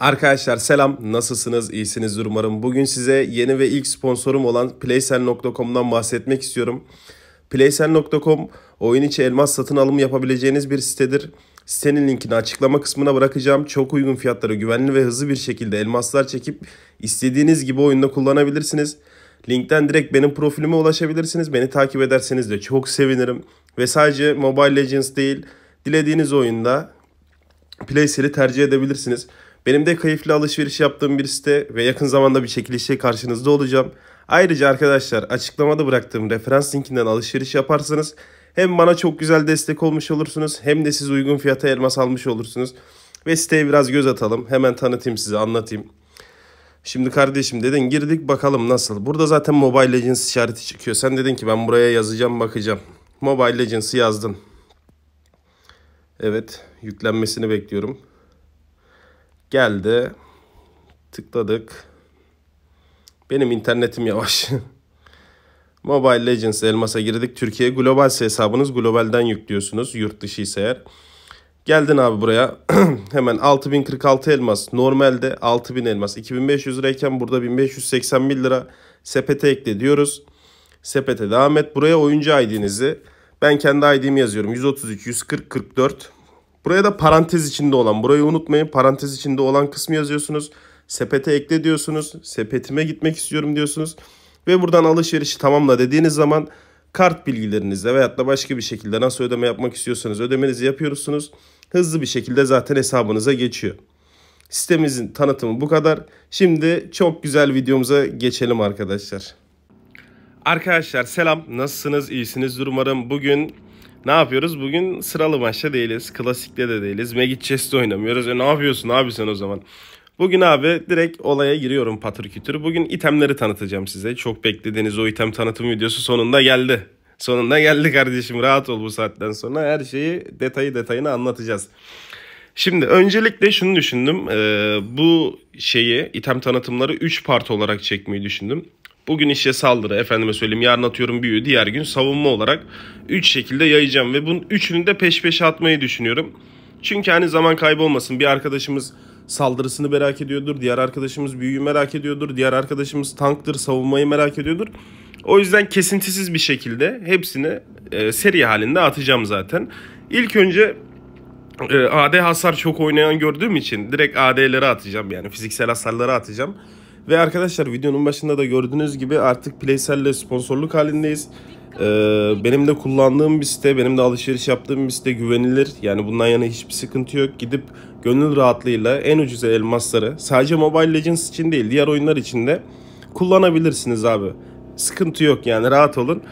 Arkadaşlar selam nasılsınız iyisinizdir umarım. Bugün size yeni ve ilk sponsorum olan playsel.com'dan bahsetmek istiyorum. Playsel.com oyun içi elmas satın alımı yapabileceğiniz bir sitedir. Sitenin linkini açıklama kısmına bırakacağım. Çok uygun fiyatları güvenli ve hızlı bir şekilde elmaslar çekip istediğiniz gibi oyunda kullanabilirsiniz. Linkten direkt benim profilime ulaşabilirsiniz. Beni takip ederseniz de çok sevinirim. Ve sadece Mobile Legends değil dilediğiniz oyunda Playsel'i tercih edebilirsiniz. Benim de keyifli alışveriş yaptığım bir site ve yakın zamanda bir çekilişe karşınızda olacağım. Ayrıca arkadaşlar açıklamada bıraktığım referans linkinden alışveriş yaparsanız hem bana çok güzel destek olmuş olursunuz hem de siz uygun fiyata elmas almış olursunuz. Ve siteye biraz göz atalım. Hemen tanıtayım size anlatayım. Şimdi kardeşim dedin girdik bakalım nasıl. Burada zaten Mobile Legends işareti çıkıyor. Sen dedin ki ben buraya yazacağım bakacağım. Mobile Legends'ı yazdın. Evet yüklenmesini bekliyorum. Geldi. Tıkladık. Benim internetim yavaş. Mobile Legends elmasa girdik. Türkiye Global hesabınız globalden yüklüyorsunuz. Yurt dışı ise eğer. Geldin abi buraya. Hemen 6046 elmas. Normalde 6000 elmas. 2500 lirayken burada 1581 lira sepete ekle diyoruz. Sepete devam et. Buraya oyuncu ID'nizi. Ben kendi ID'mi yazıyorum. 133, 140, 44. Buraya da parantez içinde olan, burayı unutmayın parantez içinde olan kısmı yazıyorsunuz. Sepete ekle diyorsunuz. Sepetime gitmek istiyorum diyorsunuz. Ve buradan alışverişi tamamla dediğiniz zaman kart bilgilerinizle veyahut da başka bir şekilde nasıl ödeme yapmak istiyorsanız ödemenizi yapıyorsunuz. Hızlı bir şekilde zaten hesabınıza geçiyor. Sitemizin tanıtımı bu kadar. Şimdi çok güzel videomuza geçelim arkadaşlar. Arkadaşlar selam. Nasılsınız? İyisiniz umarım. Bugün ne yapıyoruz? Bugün sıralı maçta değiliz. Klasikte de değiliz. Magic Chess'te oynamıyoruz. E ne yapıyorsun abi sen o zaman? Bugün abi direkt olaya giriyorum patır kütür. Bugün itemleri tanıtacağım size. Çok beklediğiniz o item tanıtım videosu sonunda geldi. Sonunda geldi kardeşim. Rahat ol bu saatten sonra. Her şeyi detayı detayına anlatacağız. Şimdi öncelikle şunu düşündüm. Ee, bu şeyi item tanıtımları 3 part olarak çekmeyi düşündüm. Bugün işe saldırı efendime söyleyeyim yarın atıyorum büyü diğer gün savunma olarak 3 şekilde yayacağım ve bunun üçünü de peş peşe atmayı düşünüyorum. Çünkü hani zaman olmasın. bir arkadaşımız saldırısını merak ediyordur, diğer arkadaşımız büyüyü merak ediyordur, diğer arkadaşımız tanktır savunmayı merak ediyordur. O yüzden kesintisiz bir şekilde hepsini e, seri halinde atacağım zaten. İlk önce e, AD hasar çok oynayan gördüğüm için direkt AD'leri atacağım yani fiziksel hasarları atacağım. Ve arkadaşlar videonun başında da gördüğünüz gibi artık Playsel ile sponsorluk halindeyiz. Ee, benim de kullandığım bir site, benim de alışveriş yaptığım bir site güvenilir. Yani bundan yana hiçbir sıkıntı yok. Gidip gönül rahatlığıyla en ucuza elmasları sadece Mobile Legends için değil diğer oyunlar için de kullanabilirsiniz abi. Sıkıntı yok yani rahat olun.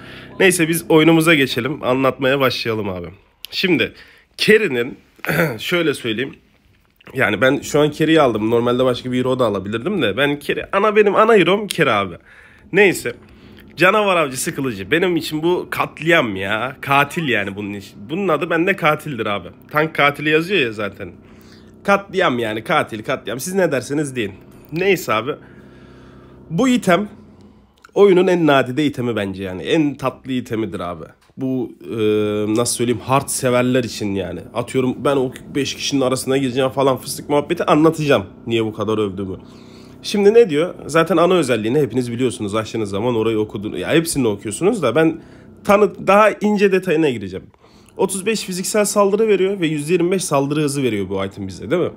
Neyse biz oyunumuza geçelim. Anlatmaya başlayalım abi. Şimdi Kerry'nin şöyle söyleyeyim. Yani ben şu an Kerry'i aldım. Normalde başka bir hero da alabilirdim de. Ben Kerry, ana benim ana hero'm Kerry abi. Neyse. Canavar avcısı kılıcı. Benim için bu katliam ya. Katil yani bunun için. Bunun adı bende katildir abi. Tank katili yazıyor ya zaten. Katliam yani katil katliam. Siz ne derseniz deyin. Neyse abi. Bu item oyunun en nadide itemi bence yani. En tatlı itemidir abi bu e, nasıl söyleyeyim hard severler için yani. Atıyorum ben o 5 kişinin arasına gireceğim falan fıstık muhabbeti anlatacağım. Niye bu kadar övdüğümü. Şimdi ne diyor? Zaten ana özelliğini hepiniz biliyorsunuz. Açtığınız zaman orayı okudunuz. Ya hepsini okuyorsunuz da ben tanı daha ince detayına gireceğim. 35 fiziksel saldırı veriyor ve 125 saldırı hızı veriyor bu item bize değil mi?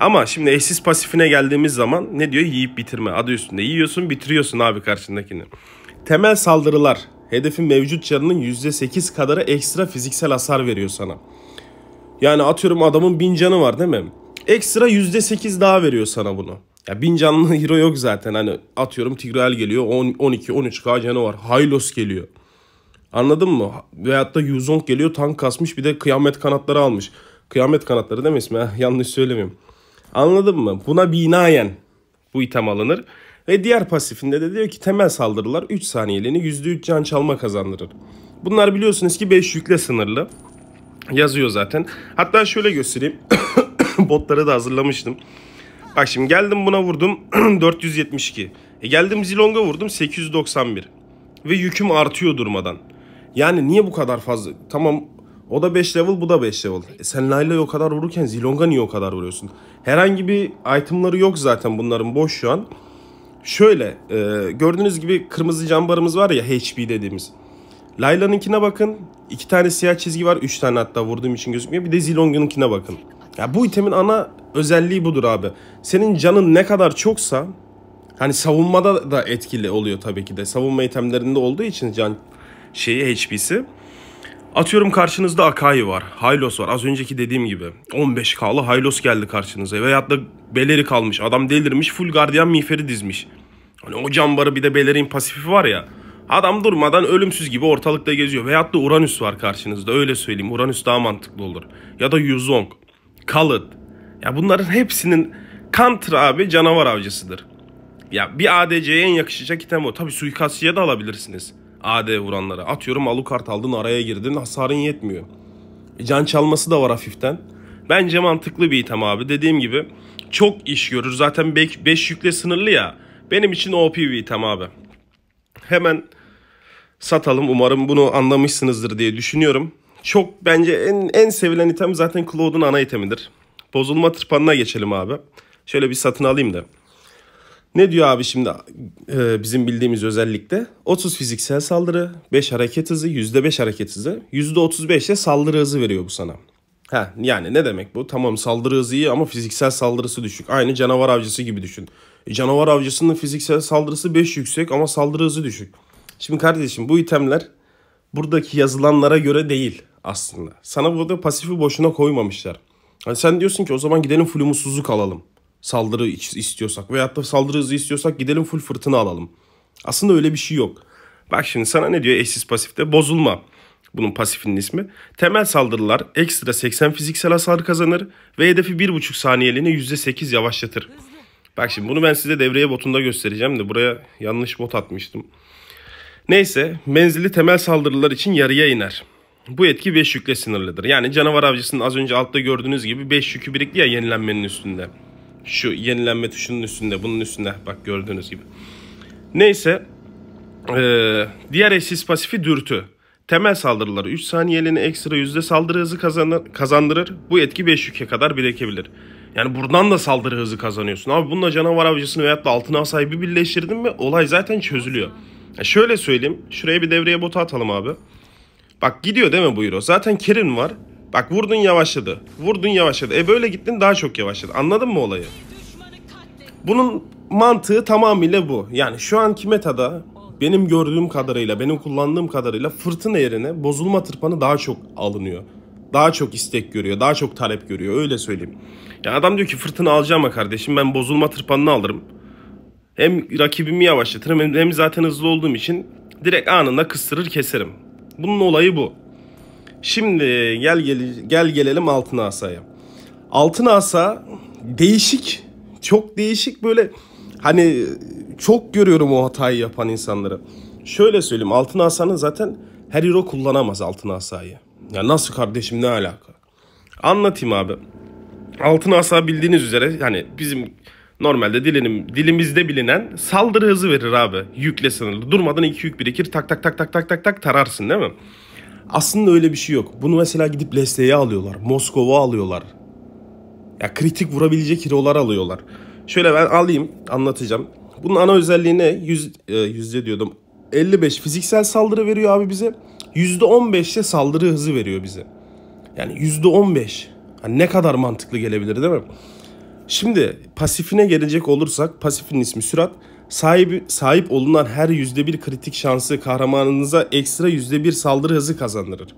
Ama şimdi eşsiz pasifine geldiğimiz zaman ne diyor? Yiyip bitirme. Adı üstünde yiyorsun bitiriyorsun abi karşındakini. Temel saldırılar hedefin mevcut canının %8 kadarı ekstra fiziksel hasar veriyor sana. Yani atıyorum adamın 1000 canı var değil mi? Ekstra %8 daha veriyor sana bunu. Ya 1000 canlı hero yok zaten. Hani atıyorum Tigreal geliyor 10, 12 13k canı var. Hylos geliyor. Anladın mı? Veyahut da Yuzong geliyor tank kasmış bir de kıyamet kanatları almış. Kıyamet kanatları değil mi ismi? Yanlış söylemiyorum. Anladın mı? Buna binaen bu item alınır. Ve diğer pasifinde de diyor ki temel saldırılar 3 saniyeliğini %3 can çalma kazandırır. Bunlar biliyorsunuz ki 5 yükle sınırlı. Yazıyor zaten. Hatta şöyle göstereyim. Botları da hazırlamıştım. Bak şimdi geldim buna vurdum 472. E geldim Zilong'a vurdum 891. Ve yüküm artıyor durmadan. Yani niye bu kadar fazla? Tamam o da 5 level bu da 5 level. E sen Layla'yı o kadar vururken Zilong'a niye o kadar vuruyorsun? Herhangi bir itemları yok zaten bunların boş şu an. Şöyle e, gördüğünüz gibi kırmızı cam var ya HP dediğimiz. Layla'nınkine bakın. iki tane siyah çizgi var. Üç tane hatta vurduğum için gözükmüyor. Bir de Zilong'unkine bakın. Ya bu itemin ana özelliği budur abi. Senin canın ne kadar çoksa hani savunmada da etkili oluyor tabii ki de. Savunma itemlerinde olduğu için can şeyi HP'si. Atıyorum karşınızda Akai var, Haylos var. Az önceki dediğim gibi 15K'lı Haylos geldi karşınıza. Veyahut da Beleri kalmış, adam delirmiş, full gardiyan miğferi dizmiş. Hani o cambarı bir de Beleri'nin pasifi var ya. Adam durmadan ölümsüz gibi ortalıkta geziyor. Veyahut da Uranüs var karşınızda öyle söyleyeyim. Uranüs daha mantıklı olur. Ya da Yuzong, Kalıt. Ya bunların hepsinin Kantra abi canavar avcısıdır. Ya bir ADC'ye en yakışacak item o. Tabi suikastçıya da alabilirsiniz. AD vuranlara. Atıyorum Alucard aldın araya girdin hasarın yetmiyor. can çalması da var hafiften. Bence mantıklı bir item abi. Dediğim gibi çok iş görür. Zaten 5 yükle sınırlı ya. Benim için OP bir item abi. Hemen satalım. Umarım bunu anlamışsınızdır diye düşünüyorum. Çok bence en, en sevilen item zaten Cloud'un ana itemidir. Bozulma tırpanına geçelim abi. Şöyle bir satın alayım da. Ne diyor abi şimdi e, bizim bildiğimiz özellikle? 30 fiziksel saldırı, 5 hareket hızı, %5 hareket hızı, %35 de saldırı hızı veriyor bu sana. Ha yani ne demek bu? Tamam saldırı hızı iyi ama fiziksel saldırısı düşük. Aynı canavar avcısı gibi düşün. E, canavar avcısının fiziksel saldırısı 5 yüksek ama saldırı hızı düşük. Şimdi kardeşim bu itemler buradaki yazılanlara göre değil aslında. Sana burada pasifi boşuna koymamışlar. Hani sen diyorsun ki o zaman gidelim full alalım. Saldırı istiyorsak veyahut da saldırı hızı istiyorsak gidelim full fırtına alalım. Aslında öyle bir şey yok. Bak şimdi sana ne diyor eşsiz pasifte? Bozulma. Bunun pasifinin ismi. Temel saldırılar ekstra 80 fiziksel hasar kazanır ve hedefi 1,5 saniyeliğine %8 yavaşlatır. Bak şimdi bunu ben size devreye botunda göstereceğim de buraya yanlış bot atmıştım. Neyse menzilli temel saldırılar için yarıya iner. Bu etki 5 yükle sınırlıdır. Yani canavar avcısının az önce altta gördüğünüz gibi 5 yükü birikli ya yenilenmenin üstünde. Şu yenilenme tuşunun üstünde, bunun üstünde bak gördüğünüz gibi. Neyse, ee, diğer eşsiz pasifi dürtü. Temel saldırıları 3 saniyeliğine ekstra yüzde saldırı hızı kazanır, kazandırır. Bu etki 5 yüke kadar birikebilir. Yani buradan da saldırı hızı kazanıyorsun. Abi bununla canavar avcısını veyahut da altın asayı bir birleştirdin mi olay zaten çözülüyor. Ya şöyle söyleyeyim. Şuraya bir devreye botu atalım abi. Bak gidiyor değil mi bu hero? Zaten Kerin var. Bak vurdun yavaşladı. Vurdun yavaşladı. E böyle gittin daha çok yavaşladı. Anladın mı olayı? Bunun mantığı tamamıyla bu. Yani şu anki metada benim gördüğüm kadarıyla, benim kullandığım kadarıyla fırtına yerine bozulma tırpanı daha çok alınıyor. Daha çok istek görüyor, daha çok talep görüyor öyle söyleyeyim. Yani adam diyor ki fırtına alacağım kardeşim ben bozulma tırpanını alırım. Hem rakibimi yavaşlatırım hem zaten hızlı olduğum için direkt anında kıstırır keserim. Bunun olayı bu. Şimdi gel, gel, gel gelelim altın asaya. Altın asa değişik. Çok değişik böyle hani çok görüyorum o hatayı yapan insanları. Şöyle söyleyeyim altın asanın zaten her hero kullanamaz altın asayı. Ya nasıl kardeşim ne alaka? Anlatayım abi. Altın asa bildiğiniz üzere hani bizim normalde dilim, dilimizde bilinen saldırı hızı verir abi. Yükle sınırlı. Durmadan iki yük birikir tak tak tak tak tak tak tak tararsın değil mi? Aslında öyle bir şey yok. Bunu mesela gidip Leslie'ye alıyorlar. Moskova alıyorlar. Ya kritik vurabilecek hero'lar alıyorlar. Şöyle ben alayım anlatacağım. Bunun ana özelliği ne? Yüz, e, yüzde diyordum. 55 fiziksel saldırı veriyor abi bize. Yüzde %15 de saldırı hızı veriyor bize. Yani yüzde %15. Hani ne kadar mantıklı gelebilir değil mi? Şimdi pasifine gelecek olursak pasifin ismi sürat. Sahip, sahip olunan her yüzde bir kritik şansı kahramanınıza ekstra yüzde bir saldırı hızı kazandırır.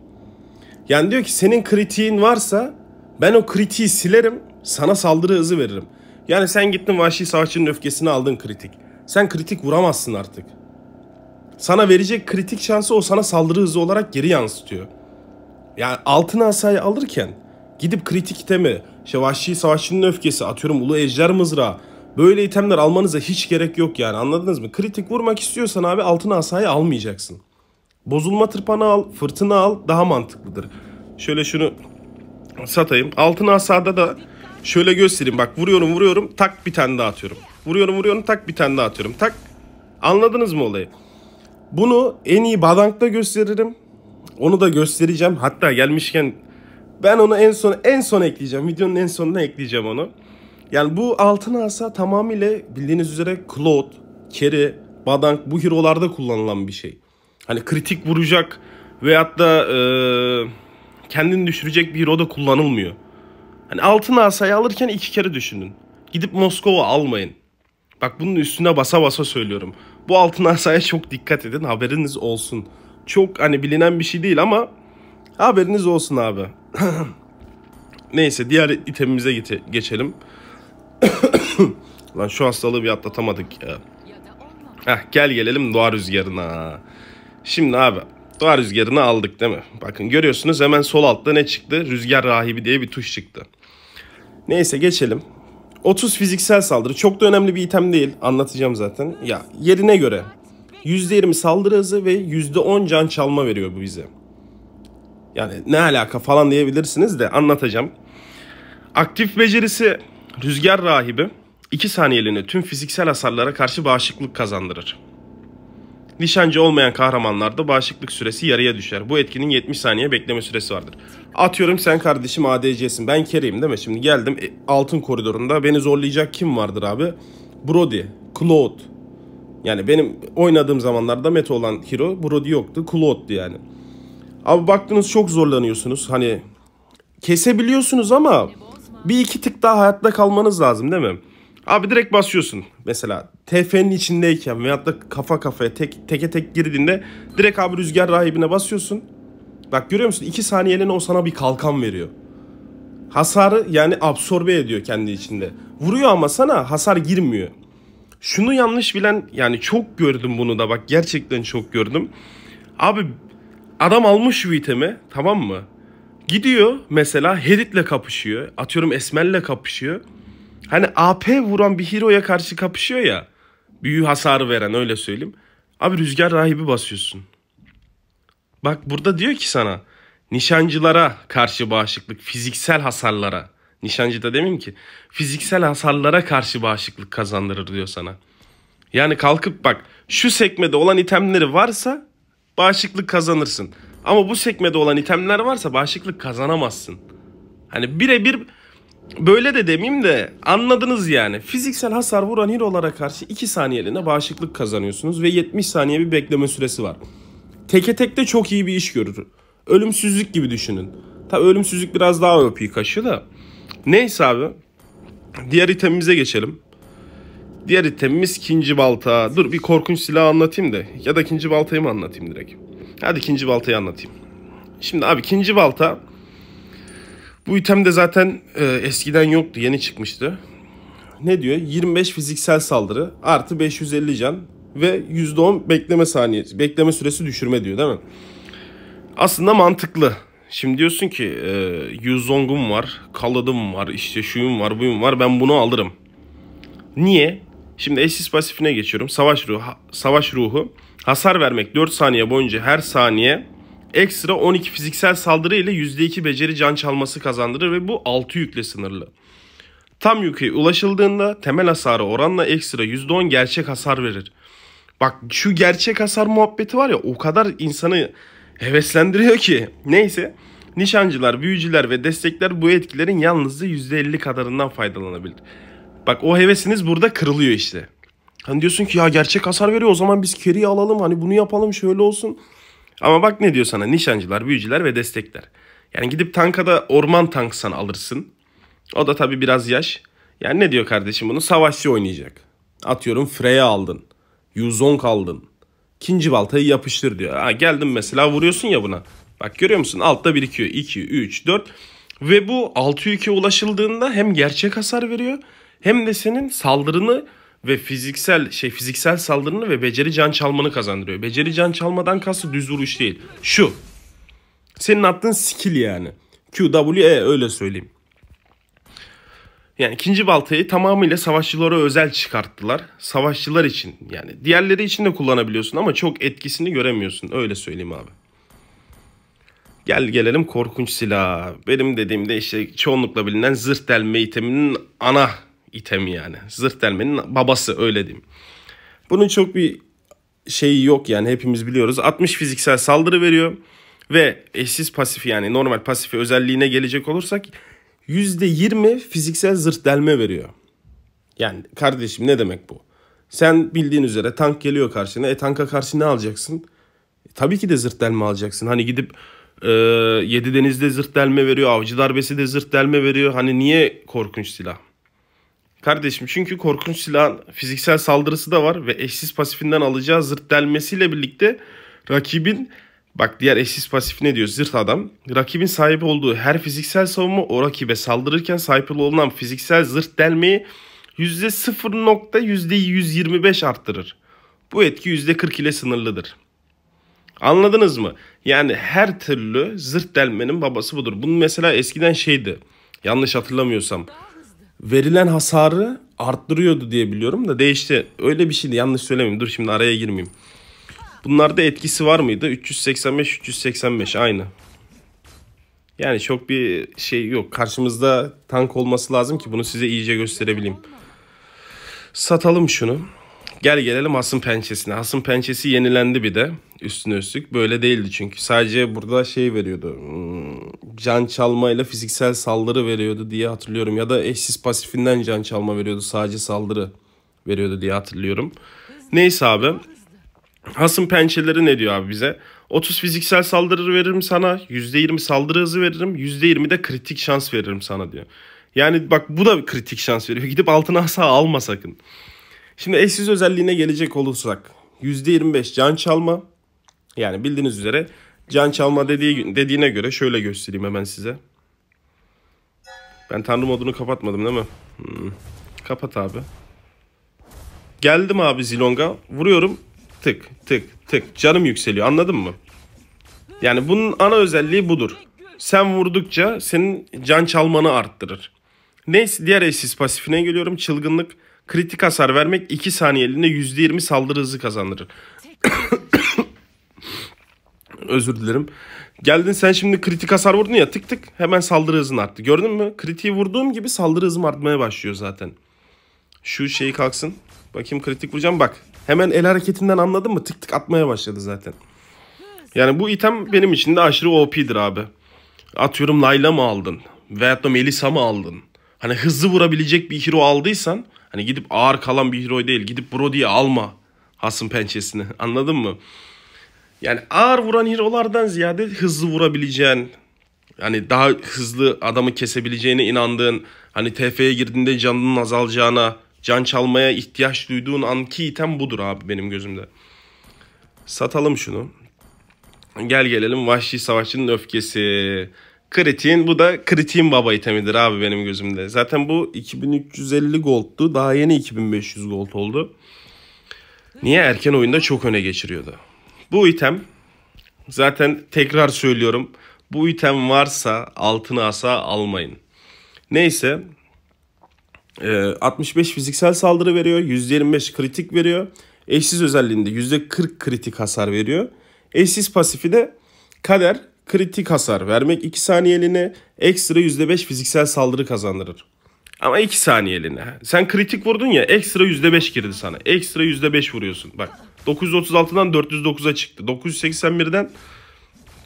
Yani diyor ki senin kritiğin varsa ben o kritiği silerim sana saldırı hızı veririm. Yani sen gittin vahşi savaşçının öfkesini aldın kritik. Sen kritik vuramazsın artık. Sana verecek kritik şansı o sana saldırı hızı olarak geri yansıtıyor. Yani altına asayı alırken gidip kritik itemi, işte vahşi savaşçının öfkesi, atıyorum ulu ejder mızrağı, Böyle itemler almanıza hiç gerek yok yani anladınız mı? Kritik vurmak istiyorsan abi altına asayı almayacaksın. Bozulma tırpanı al, fırtına al daha mantıklıdır. Şöyle şunu satayım. Altın asada da şöyle göstereyim bak vuruyorum vuruyorum tak bir tane daha atıyorum. Vuruyorum vuruyorum tak bir tane daha atıyorum. Tak anladınız mı olayı? Bunu en iyi badankta gösteririm. Onu da göstereceğim. Hatta gelmişken ben onu en son en son ekleyeceğim. Videonun en sonuna ekleyeceğim onu. Yani bu altın asa tamamıyla bildiğiniz üzere Claude, Kerry, Badank bu hero'larda kullanılan bir şey. Hani kritik vuracak veyahut da e, kendini düşürecek bir hero da kullanılmıyor. Hani altın asayı alırken iki kere düşünün. Gidip Moskova almayın. Bak bunun üstüne basa basa söylüyorum. Bu altın asaya çok dikkat edin haberiniz olsun. Çok hani bilinen bir şey değil ama haberiniz olsun abi. Neyse diğer itemimize geçelim. Lan şu hastalığı bir atlatamadık ya. Heh, gel gelelim doğa rüzgarına. Şimdi abi doğa rüzgarını aldık değil mi? Bakın görüyorsunuz hemen sol altta ne çıktı? Rüzgar rahibi diye bir tuş çıktı. Neyse geçelim. 30 fiziksel saldırı çok da önemli bir item değil. Anlatacağım zaten. Ya yerine göre %20 saldırı hızı ve %10 can çalma veriyor bu bize. Yani ne alaka falan diyebilirsiniz de anlatacağım. Aktif becerisi Rüzgar rahibi 2 saniyeliğine tüm fiziksel hasarlara karşı bağışıklık kazandırır. Nişancı olmayan kahramanlarda bağışıklık süresi yarıya düşer. Bu etkinin 70 saniye bekleme süresi vardır. Atıyorum sen kardeşim ADC'sin ben Kerry'im değil mi? Şimdi geldim e, altın koridorunda beni zorlayacak kim vardır abi? Brody, Claude. Yani benim oynadığım zamanlarda meta olan hero Brody yoktu. Claude'du yani. Abi baktınız çok zorlanıyorsunuz. Hani kesebiliyorsunuz ama bir iki tık daha hayatta kalmanız lazım değil mi? Abi direkt basıyorsun. Mesela TF'nin içindeyken veyahut da kafa kafaya tek, teke tek girdiğinde direkt abi rüzgar rahibine basıyorsun. Bak görüyor musun? İki saniyeliğine o sana bir kalkan veriyor. Hasarı yani absorbe ediyor kendi içinde. Vuruyor ama sana hasar girmiyor. Şunu yanlış bilen yani çok gördüm bunu da bak gerçekten çok gördüm. Abi adam almış şu itemi tamam mı? Gidiyor mesela Herit'le kapışıyor. Atıyorum Esmer'le kapışıyor. Hani AP vuran bir hero'ya karşı kapışıyor ya. Büyü hasarı veren öyle söyleyeyim. Abi rüzgar rahibi basıyorsun. Bak burada diyor ki sana nişancılara karşı bağışıklık, fiziksel hasarlara. Nişancı da demeyeyim ki. Fiziksel hasarlara karşı bağışıklık kazandırır diyor sana. Yani kalkıp bak şu sekmede olan itemleri varsa bağışıklık kazanırsın. Ama bu sekmede olan itemler varsa bağışıklık kazanamazsın. Hani birebir böyle de demeyeyim de anladınız yani. Fiziksel hasar vuran hero'lara karşı 2 saniyeliğine bağışıklık kazanıyorsunuz ve 70 saniye bir bekleme süresi var. Teke de çok iyi bir iş görür. Ölümsüzlük gibi düşünün. Tabi ölümsüzlük biraz daha OP kaşıyor da. Neyse abi. Diğer itemimize geçelim. Diğer itemimiz ikinci balta. Dur bir korkunç silah anlatayım da. Ya da ikinci baltayı mı anlatayım direkt? Hadi ikinci baltayı anlatayım. Şimdi abi ikinci balta bu item de zaten e, eskiden yoktu yeni çıkmıştı. Ne diyor? 25 fiziksel saldırı artı 550 can ve %10 bekleme saniyesi, bekleme süresi düşürme diyor değil mi? Aslında mantıklı. Şimdi diyorsun ki e, Yuzong'um var, Kalad'ım var, işte şuyum var, buyum var ben bunu alırım. Niye? Şimdi eşsiz pasifine geçiyorum. Savaş ruhu, savaş ruhu hasar vermek 4 saniye boyunca her saniye ekstra 12 fiziksel saldırı ile %2 beceri can çalması kazandırır ve bu 6 yükle sınırlı. Tam yükü ulaşıldığında temel hasarı oranla ekstra %10 gerçek hasar verir. Bak şu gerçek hasar muhabbeti var ya o kadar insanı heveslendiriyor ki. Neyse nişancılar, büyücüler ve destekler bu etkilerin yalnızca %50 kadarından faydalanabilir. Bak o hevesiniz burada kırılıyor işte. Hani diyorsun ki ya gerçek hasar veriyor o zaman biz carry'i alalım hani bunu yapalım şöyle olsun. Ama bak ne diyor sana nişancılar, büyücüler ve destekler. Yani gidip tankada orman tanksan alırsın. O da tabii biraz yaş. Yani ne diyor kardeşim bunu savaşçı oynayacak. Atıyorum Freya aldın. Yuzong aldın. İkinci baltayı yapıştır diyor. Ha, geldin mesela vuruyorsun ya buna. Bak görüyor musun altta birikiyor. 2, 3, 4. Ve bu 6 ülke ulaşıldığında hem gerçek hasar veriyor hem de senin saldırını ve fiziksel şey fiziksel saldırını ve beceri can çalmanı kazandırıyor. Beceri can çalmadan kastı düz vuruş değil. Şu. Senin attığın skill yani. Q, E öyle söyleyeyim. Yani ikinci baltayı tamamıyla savaşçılara özel çıkarttılar. Savaşçılar için yani. Diğerleri için de kullanabiliyorsun ama çok etkisini göremiyorsun. Öyle söyleyeyim abi. Gel gelelim korkunç silah. Benim dediğimde işte çoğunlukla bilinen zırh delme iteminin ana itemi yani. Zırt delmenin babası öyle diyeyim. Bunun çok bir şeyi yok yani hepimiz biliyoruz. 60 fiziksel saldırı veriyor ve eşsiz pasifi yani normal pasifi özelliğine gelecek olursak %20 fiziksel zırh delme veriyor. Yani kardeşim ne demek bu? Sen bildiğin üzere tank geliyor karşına. E tanka karşı ne alacaksın? E, tabii ki de zırt delme alacaksın. Hani gidip e, Yedi Deniz'de zırt delme veriyor. Avcı darbesi de zırt delme veriyor. Hani niye korkunç silah? Kardeşim çünkü korkunç silah fiziksel saldırısı da var ve eşsiz pasifinden alacağı zırt delmesiyle birlikte rakibin bak diğer eşsiz pasif ne diyor zırt adam rakibin sahip olduğu her fiziksel savunma o rakibe saldırırken sahip olunan fiziksel zırt delmeyi %0.125 arttırır. Bu etki %40 ile sınırlıdır. Anladınız mı? Yani her türlü zırt delmenin babası budur. Bunun mesela eskiden şeydi. Yanlış hatırlamıyorsam verilen hasarı arttırıyordu diye biliyorum da değişti. Öyle bir şeydi yanlış söylemeyeyim dur şimdi araya girmeyeyim. Bunlarda etkisi var mıydı? 385-385 aynı. Yani çok bir şey yok. Karşımızda tank olması lazım ki bunu size iyice gösterebileyim. Satalım şunu. Gel gelelim hasım pençesine. Hasım pençesi yenilendi bir de üstüne üstlük. Böyle değildi çünkü. Sadece burada şey veriyordu. Hmm, can çalmayla fiziksel saldırı veriyordu diye hatırlıyorum. Ya da eşsiz pasifinden can çalma veriyordu. Sadece saldırı veriyordu diye hatırlıyorum. Neyse abi. Hasım pençeleri ne diyor abi bize? 30 fiziksel saldırı veririm sana. %20 saldırı hızı veririm. %20 de kritik şans veririm sana diyor. Yani bak bu da kritik şans veriyor. Gidip altına asa alma sakın. Şimdi eşsiz özelliğine gelecek olursak %25 can çalma, yani bildiğiniz üzere can çalma dediği, dediğine göre şöyle göstereyim hemen size. Ben tanrı modunu kapatmadım değil mi? Hmm. Kapat abi. Geldim abi zilonga. Vuruyorum. Tık tık tık. Canım yükseliyor anladın mı? Yani bunun ana özelliği budur. Sen vurdukça senin can çalmanı arttırır. Neyse diğer eşsiz pasifine geliyorum. Çılgınlık kritik hasar vermek 2 saniyeliğinde %20 saldırı hızı kazandırır. Özür dilerim. Geldin sen şimdi kritik hasar vurdun ya tık tık hemen saldırı hızın arttı. Gördün mü? Kritiği vurduğum gibi saldırı hızım artmaya başlıyor zaten. Şu şey kalksın. Bakayım kritik vuracağım bak. Hemen el hareketinden anladın mı? Tık tık atmaya başladı zaten. Yani bu item benim için de aşırı OP'dir abi. Atıyorum Layla mı aldın? Veyahut da Melisa mı aldın? Hani hızlı vurabilecek bir hero aldıysan hani gidip ağır kalan bir hero değil. Gidip Brody'yi alma. Hasım pençesini. Anladın mı? Yani ağır vuran hero'lardan ziyade hızlı vurabileceğin, yani daha hızlı adamı kesebileceğine inandığın, hani TF'ye girdiğinde canının azalacağına, can çalmaya ihtiyaç duyduğun anki item budur abi benim gözümde. Satalım şunu. Gel gelelim Vahşi Savaşçı'nın öfkesi. Kritin, bu da Kritin baba itemidir abi benim gözümde. Zaten bu 2350 goldtu. Daha yeni 2500 gold oldu. Niye erken oyunda çok öne geçiriyordu? Bu item zaten tekrar söylüyorum. Bu item varsa altına asa almayın. Neyse 65 e, fiziksel saldırı veriyor. %25 kritik veriyor. Eşsiz özelliğinde %40 kritik hasar veriyor. Eşsiz pasifi de kader kritik hasar vermek 2 saniyeliğine ekstra %5 fiziksel saldırı kazandırır. Ama 2 saniyeliğine. Sen kritik vurdun ya ekstra %5 girdi sana. Ekstra %5 vuruyorsun. Bak 936'dan 409'a çıktı. 981'den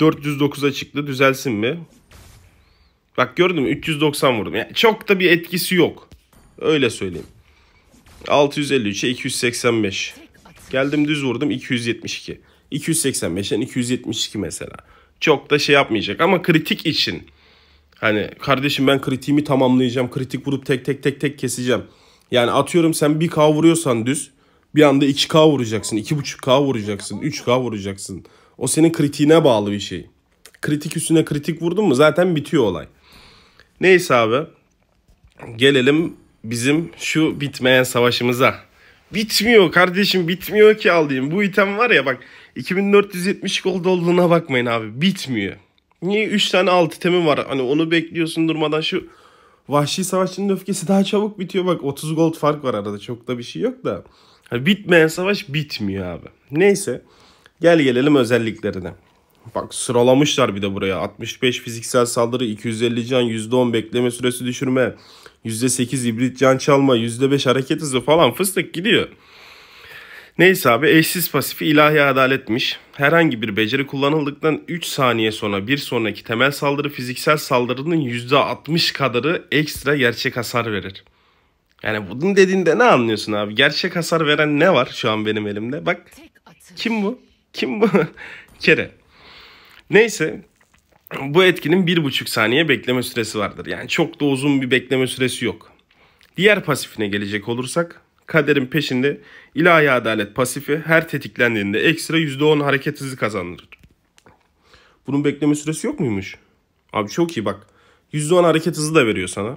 409'a çıktı. Düzelsin mi? Bak gördün mü? 390 vurdum. Yani çok da bir etkisi yok. Öyle söyleyeyim. 653'e 285. Geldim düz vurdum 272. 285'ten 272 mesela. Çok da şey yapmayacak ama kritik için. Hani kardeşim ben kritiğimi tamamlayacağım. Kritik vurup tek tek tek tek keseceğim. Yani atıyorum sen bir K vuruyorsan düz bir anda 2K vuracaksın, 2.5K vuracaksın, 3K vuracaksın. O senin kritiğine bağlı bir şey. Kritik üstüne kritik vurdun mu zaten bitiyor olay. Neyse abi. Gelelim bizim şu bitmeyen savaşımıza. Bitmiyor kardeşim bitmiyor ki aldığım. Bu item var ya bak 2470 gold olduğuna bakmayın abi bitmiyor. Niye 3 tane alt itemi var hani onu bekliyorsun durmadan şu Vahşi Savaşçı'nın öfkesi daha çabuk bitiyor bak 30 gold fark var arada çok da bir şey yok da. Hani bitmeyen savaş bitmiyor abi. Neyse gel gelelim özelliklerine. Bak sıralamışlar bir de buraya. 65 fiziksel saldırı, 250 can, %10 bekleme süresi düşürme, %8 ibrit can çalma, %5 hareket hızı falan fıstık gidiyor. Neyse abi eşsiz pasifi ilahi adaletmiş. Herhangi bir beceri kullanıldıktan 3 saniye sonra bir sonraki temel saldırı fiziksel saldırının %60 kadarı ekstra gerçek hasar verir. Yani bunun dediğinde ne anlıyorsun abi? Gerçek hasar veren ne var şu an benim elimde? Bak kim bu? Kim bu? Kere. Neyse bu etkinin 1,5 saniye bekleme süresi vardır. Yani çok da uzun bir bekleme süresi yok. Diğer pasifine gelecek olursak kaderin peşinde ilahi adalet pasifi her tetiklendiğinde ekstra %10 hareket hızı kazanır Bunun bekleme süresi yok muymuş? Abi çok iyi bak. %10 hareket hızı da veriyor sana.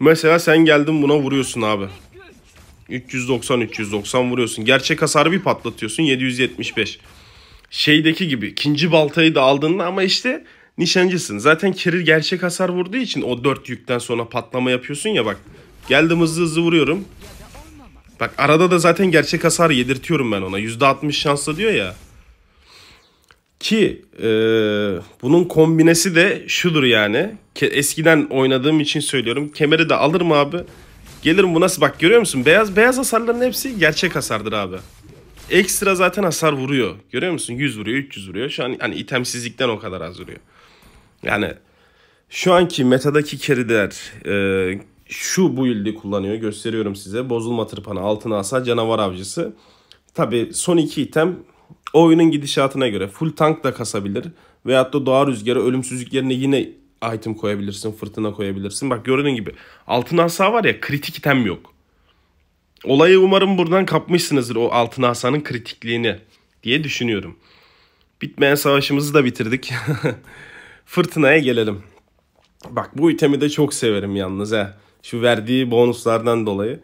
Mesela sen geldin buna vuruyorsun abi. 390 390 vuruyorsun. Gerçek hasarı bir patlatıyorsun 775. Şeydeki gibi ikinci baltayı da aldığında ama işte nişancısın. Zaten Keril gerçek hasar vurduğu için o 4 yükten sonra patlama yapıyorsun ya bak. Geldim hızlı hızlı vuruyorum. Bak arada da zaten gerçek hasar yedirtiyorum ben ona. %60 şansla diyor ya. Ki e, bunun kombinesi de şudur yani. Eskiden oynadığım için söylüyorum. Kemeri de alırım abi. Gelirim bu nasıl bak görüyor musun? Beyaz beyaz hasarların hepsi gerçek hasardır abi. Ekstra zaten hasar vuruyor. Görüyor musun? 100 vuruyor, 300 vuruyor. Şu an hani itemsizlikten o kadar az vuruyor. Yani şu anki metadaki keriler e, şu build'i kullanıyor. Gösteriyorum size. Bozulma tırpanı, altına hasar canavar avcısı. Tabi son iki item o oyunun gidişatına göre full tank da kasabilir. Veyahut da doğa rüzgarı ölümsüzlük yerine yine item koyabilirsin, fırtına koyabilirsin. Bak gördüğün gibi altın asa var ya kritik item yok. Olayı umarım buradan kapmışsınızdır o altın asanın kritikliğini diye düşünüyorum. Bitmeyen savaşımızı da bitirdik. Fırtınaya gelelim. Bak bu itemi de çok severim yalnız he. Şu verdiği bonuslardan dolayı.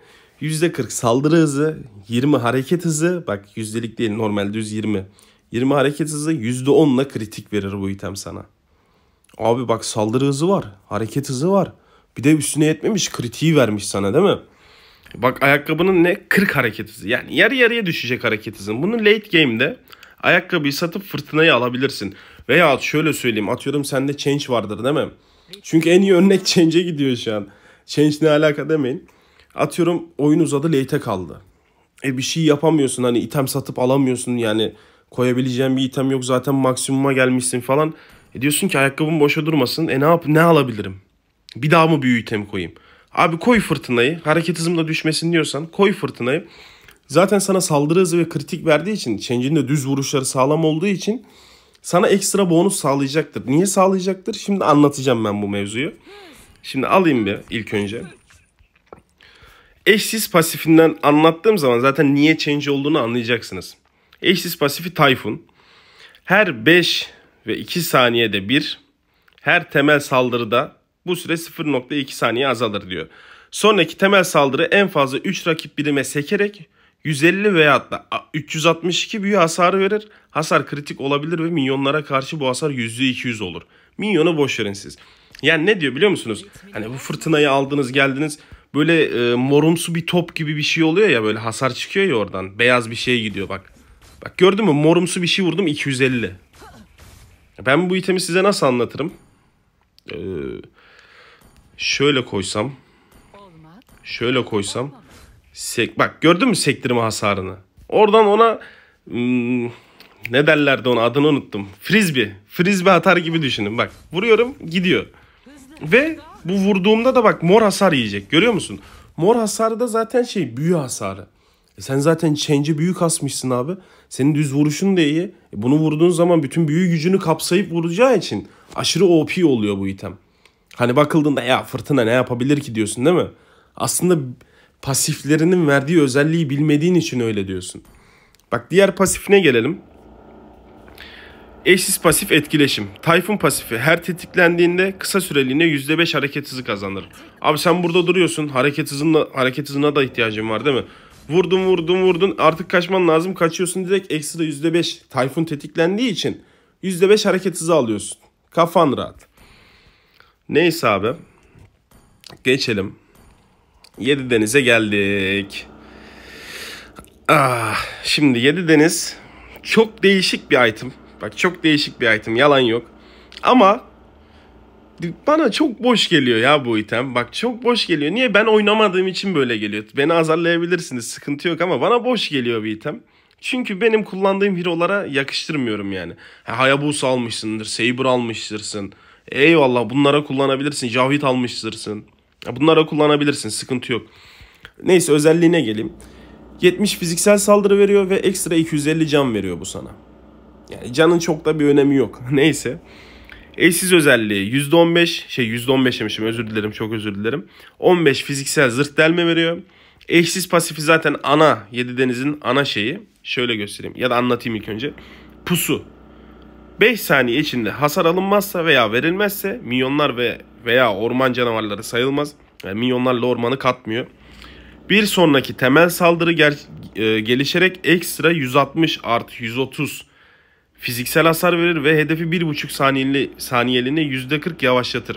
%40 saldırı hızı, 20 hareket hızı. Bak yüzdelik değil normal düz 20. 20 hareket hızı %10'la kritik verir bu item sana. Abi bak saldırı hızı var. Hareket hızı var. Bir de üstüne yetmemiş kritiği vermiş sana değil mi? Bak ayakkabının ne? 40 hareket hızı. Yani yarı yarıya düşecek hareket hızın. Bunu late game'de ayakkabıyı satıp fırtınayı alabilirsin. Veya şöyle söyleyeyim atıyorum sende change vardır değil mi? Çünkü en iyi örnek change'e gidiyor şu an. Change ne alaka demeyin atıyorum oyun uzadı late'e kaldı. E bir şey yapamıyorsun hani item satıp alamıyorsun yani koyabileceğin bir item yok zaten maksimuma gelmişsin falan. E diyorsun ki ayakkabım boşa durmasın. E ne yap ne alabilirim? Bir daha mı büyük item koyayım? Abi koy fırtınayı. Hareket hızımda düşmesin diyorsan koy fırtınayı. Zaten sana saldırı hızı ve kritik verdiği için Change'in de düz vuruşları sağlam olduğu için sana ekstra bonus sağlayacaktır. Niye sağlayacaktır? Şimdi anlatacağım ben bu mevzuyu. Şimdi alayım bir ilk önce. Eşsiz pasifinden anlattığım zaman zaten niye change olduğunu anlayacaksınız. Eşsiz pasifi typhoon. Her 5 ve 2 saniyede bir her temel saldırıda bu süre 0.2 saniye azalır diyor. Sonraki temel saldırı en fazla 3 rakip birime sekerek 150 veya da 362 büyü hasarı verir. Hasar kritik olabilir ve minyonlara karşı bu hasar %200 olur. Minyonu boş verin siz. Yani ne diyor biliyor musunuz? Hani bu fırtınayı aldınız geldiniz böyle e, morumsu bir top gibi bir şey oluyor ya böyle hasar çıkıyor ya oradan. Beyaz bir şey gidiyor bak. Bak gördün mü morumsu bir şey vurdum 250. Ben bu itemi size nasıl anlatırım? Ee, şöyle koysam. Şöyle koysam. Sek, bak gördün mü sektirme hasarını? Oradan ona hmm, ne derlerdi ona adını unuttum. Frisbee. Frisbee atar gibi düşünün. Bak vuruyorum gidiyor. Ve bu vurduğumda da bak mor hasar yiyecek. Görüyor musun? Mor hasarı da zaten şey büyü hasarı. E sen zaten change'e büyük asmışsın abi. Senin düz vuruşun da iyi. E bunu vurduğun zaman bütün büyü gücünü kapsayıp vuracağı için aşırı OP oluyor bu item. Hani bakıldığında ya fırtına ne yapabilir ki diyorsun değil mi? Aslında pasiflerinin verdiği özelliği bilmediğin için öyle diyorsun. Bak diğer pasifine gelelim. Eşsiz pasif etkileşim. Tayfun pasifi her tetiklendiğinde kısa süreliğine %5 hareket hızı kazanır. Abi sen burada duruyorsun. Hareket hızına, hareket hızına da ihtiyacın var değil mi? Vurdun vurdun vurdun artık kaçman lazım. Kaçıyorsun direkt eksi ekstra %5 tayfun tetiklendiği için %5 hareket hızı alıyorsun. Kafan rahat. Neyse abi. Geçelim. 7 denize geldik. Ah, şimdi 7 deniz çok değişik bir item. Bak çok değişik bir item yalan yok. Ama bana çok boş geliyor ya bu item. Bak çok boş geliyor. Niye? Ben oynamadığım için böyle geliyor. Beni azarlayabilirsiniz sıkıntı yok ama bana boş geliyor bir item. Çünkü benim kullandığım hero'lara yakıştırmıyorum yani. Ha, Hayabusa almışsındır, Saber almıştırsın. Eyvallah bunlara kullanabilirsin. Javit almıştırsın. Bunlara kullanabilirsin sıkıntı yok. Neyse özelliğine geleyim. 70 fiziksel saldırı veriyor ve ekstra 250 can veriyor bu sana. Yani canın çok da bir önemi yok. Neyse. Eşsiz özelliği %15 şey %15 demişim özür dilerim çok özür dilerim. 15 fiziksel zırh delme veriyor. Eşsiz pasifi zaten ana yedi denizin ana şeyi. Şöyle göstereyim ya da anlatayım ilk önce. Pusu. 5 saniye içinde hasar alınmazsa veya verilmezse milyonlar ve veya orman canavarları sayılmaz. Yani milyonlarla ormanı katmıyor. Bir sonraki temel saldırı gel, e, gelişerek ekstra 160 artı 130 fiziksel hasar verir ve hedefi 1,5 saniyeli, saniyeliğine %40 yavaşlatır.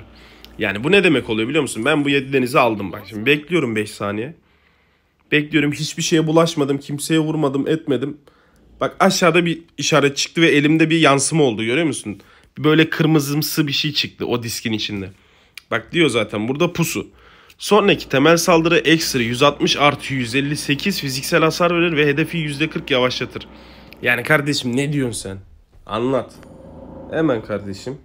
Yani bu ne demek oluyor biliyor musun? Ben bu 7 denizi aldım bak şimdi bekliyorum 5 saniye. Bekliyorum hiçbir şeye bulaşmadım, kimseye vurmadım, etmedim. Bak aşağıda bir işaret çıktı ve elimde bir yansıma oldu görüyor musun? Böyle kırmızımsı bir şey çıktı o diskin içinde. Bak diyor zaten burada pusu. Sonraki temel saldırı ekstra 160 artı 158 fiziksel hasar verir ve hedefi %40 yavaşlatır. Yani kardeşim ne diyorsun sen? Anlat. Hemen kardeşim.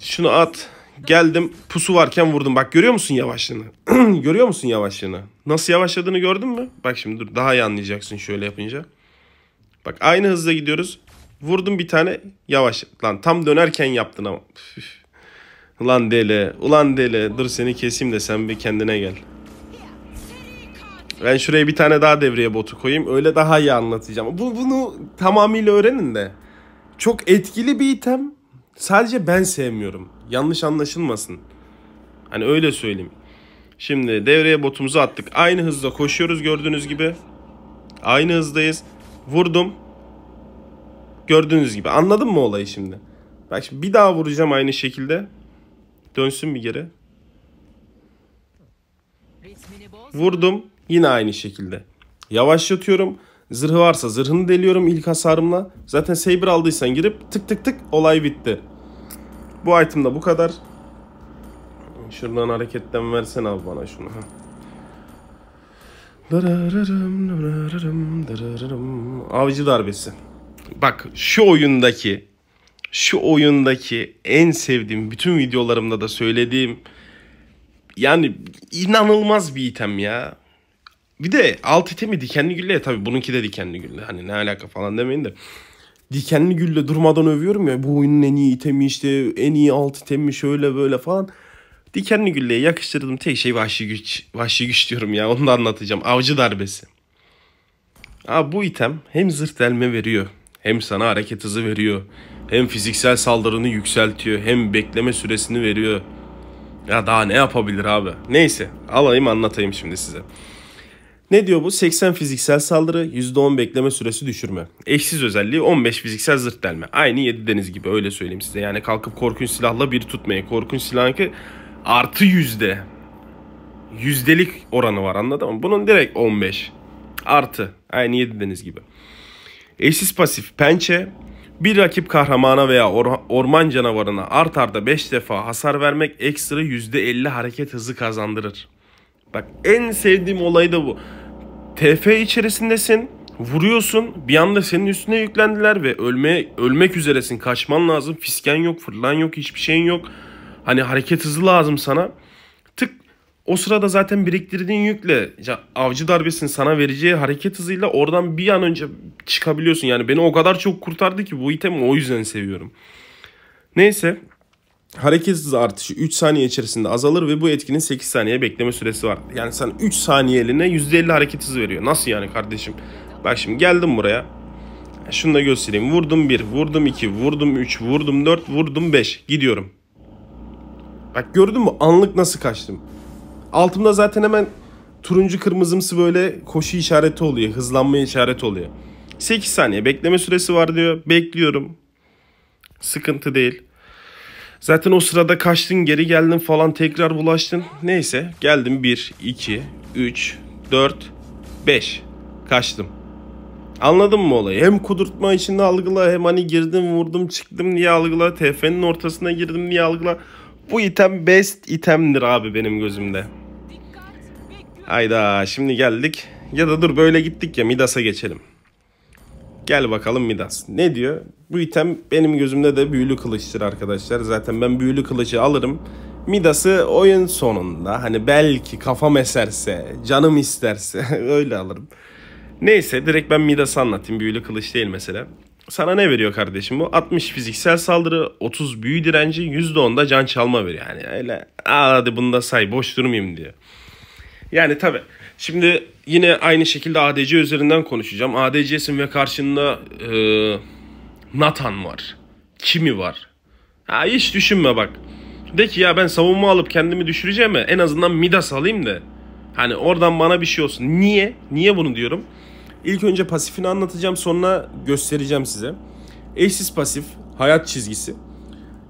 Şunu at. Geldim pusu varken vurdum. Bak görüyor musun yavaşlığını? görüyor musun yavaşlığını? Nasıl yavaşladığını gördün mü? Bak şimdi dur daha iyi anlayacaksın şöyle yapınca. Bak aynı hızla gidiyoruz. Vurdum bir tane yavaş. Lan tam dönerken yaptın ama. Üf. Ulan deli. Ulan deli. Dur seni keseyim de sen bir kendine gel. Ben şuraya bir tane daha devreye botu koyayım. Öyle daha iyi anlatacağım. Bu, bunu tamamıyla öğrenin de. Çok etkili bir item. Sadece ben sevmiyorum. Yanlış anlaşılmasın. Hani öyle söyleyeyim. Şimdi devreye botumuzu attık. Aynı hızda koşuyoruz gördüğünüz gibi. Aynı hızdayız. Vurdum. Gördüğünüz gibi. Anladın mı olayı şimdi? Bak şimdi bir daha vuracağım aynı şekilde. Dönsün bir geri. Vurdum. Yine aynı şekilde. Yavaşlatıyorum. Zırhı varsa zırhını deliyorum ilk hasarımla. Zaten saber aldıysan girip tık tık tık olay bitti. Bu item da bu kadar. Şuradan hareketten versen al bana şunu. Avcı darbesi. Bak şu oyundaki şu oyundaki en sevdiğim bütün videolarımda da söylediğim yani inanılmaz bir item ya. Bir de alt ite mi dikenli gülle ya tabii bununki de dikenli gülle. Hani ne alaka falan demeyin de. Dikenli gülle durmadan övüyorum ya bu oyunun en iyi itemi işte en iyi alt itemi şöyle böyle falan. Dikenli gülleye yakıştırdım tek şey vahşi güç. Vahşi güç diyorum ya onu da anlatacağım. Avcı darbesi. Abi bu item hem zırh delme veriyor. Hem sana hareket hızı veriyor. Hem fiziksel saldırını yükseltiyor. Hem bekleme süresini veriyor. Ya daha ne yapabilir abi? Neyse alayım anlatayım şimdi size. Ne diyor bu? 80 fiziksel saldırı, %10 bekleme süresi düşürme. Eşsiz özelliği 15 fiziksel zırt delme. Aynı 7 deniz gibi öyle söyleyeyim size. Yani kalkıp korkunç silahla bir tutmaya. Korkunç silahın ki artı yüzde. Yüzdelik oranı var anladın mı? Bunun direkt 15. Artı. Aynı 7 deniz gibi. Eşsiz pasif pençe. Bir rakip kahramana veya or- orman canavarına art arda 5 defa hasar vermek ekstra %50 hareket hızı kazandırır. Bak en sevdiğim olay da bu. TF içerisindesin. Vuruyorsun. Bir anda senin üstüne yüklendiler ve ölme ölmek üzeresin. Kaçman lazım. Fisken yok, fırlan yok, hiçbir şeyin yok. Hani hareket hızı lazım sana. Tık o sırada zaten biriktirdiğin yükle avcı darbesini sana vereceği hareket hızıyla oradan bir an önce çıkabiliyorsun. Yani beni o kadar çok kurtardı ki bu itemi o yüzden seviyorum. Neyse hareket hızı artışı 3 saniye içerisinde azalır ve bu etkinin 8 saniye bekleme süresi var. Yani sen 3 saniyeliğine %50 hareket hızı veriyor. Nasıl yani kardeşim? Bak şimdi geldim buraya. Şunu da göstereyim. Vurdum 1, vurdum 2, vurdum 3, vurdum 4, vurdum 5. Gidiyorum. Bak gördün mü anlık nasıl kaçtım. Altımda zaten hemen turuncu kırmızımsı böyle koşu işareti oluyor. Hızlanma işareti oluyor. 8 saniye bekleme süresi var diyor. Bekliyorum. Sıkıntı değil. Zaten o sırada kaçtın geri geldin falan tekrar bulaştın. Neyse geldim 1, 2, 3, 4, 5. Kaçtım. Anladın mı olayı? Hem kudurtma içinde algıla hem hani girdim vurdum çıktım diye algıla. TF'nin ortasına girdim diye algıla. Bu item best itemdir abi benim gözümde. Hayda şimdi geldik. Ya da dur böyle gittik ya Midas'a geçelim. Gel bakalım Midas. Ne diyor? Bu item benim gözümde de büyülü kılıçtır arkadaşlar. Zaten ben büyülü kılıcı alırım. Midas'ı oyun sonunda hani belki kafam eserse, canım isterse öyle alırım. Neyse direkt ben Midas'ı anlatayım. Büyülü kılıç değil mesela. Sana ne veriyor kardeşim bu? 60 fiziksel saldırı, 30 büyü direnci, %10 da can çalma veriyor. Yani öyle hadi bunu da say boş durmayayım diyor. Yani tabi. Şimdi yine aynı şekilde ADC üzerinden konuşacağım. ADC'sin ve karşında e, Nathan var. Kimi var? Ha hiç düşünme bak. De ki ya ben savunma alıp kendimi düşüreceğim mi? En azından Midas alayım da. Hani oradan bana bir şey olsun. Niye? Niye bunu diyorum? İlk önce pasifini anlatacağım sonra göstereceğim size. Eşsiz pasif, hayat çizgisi.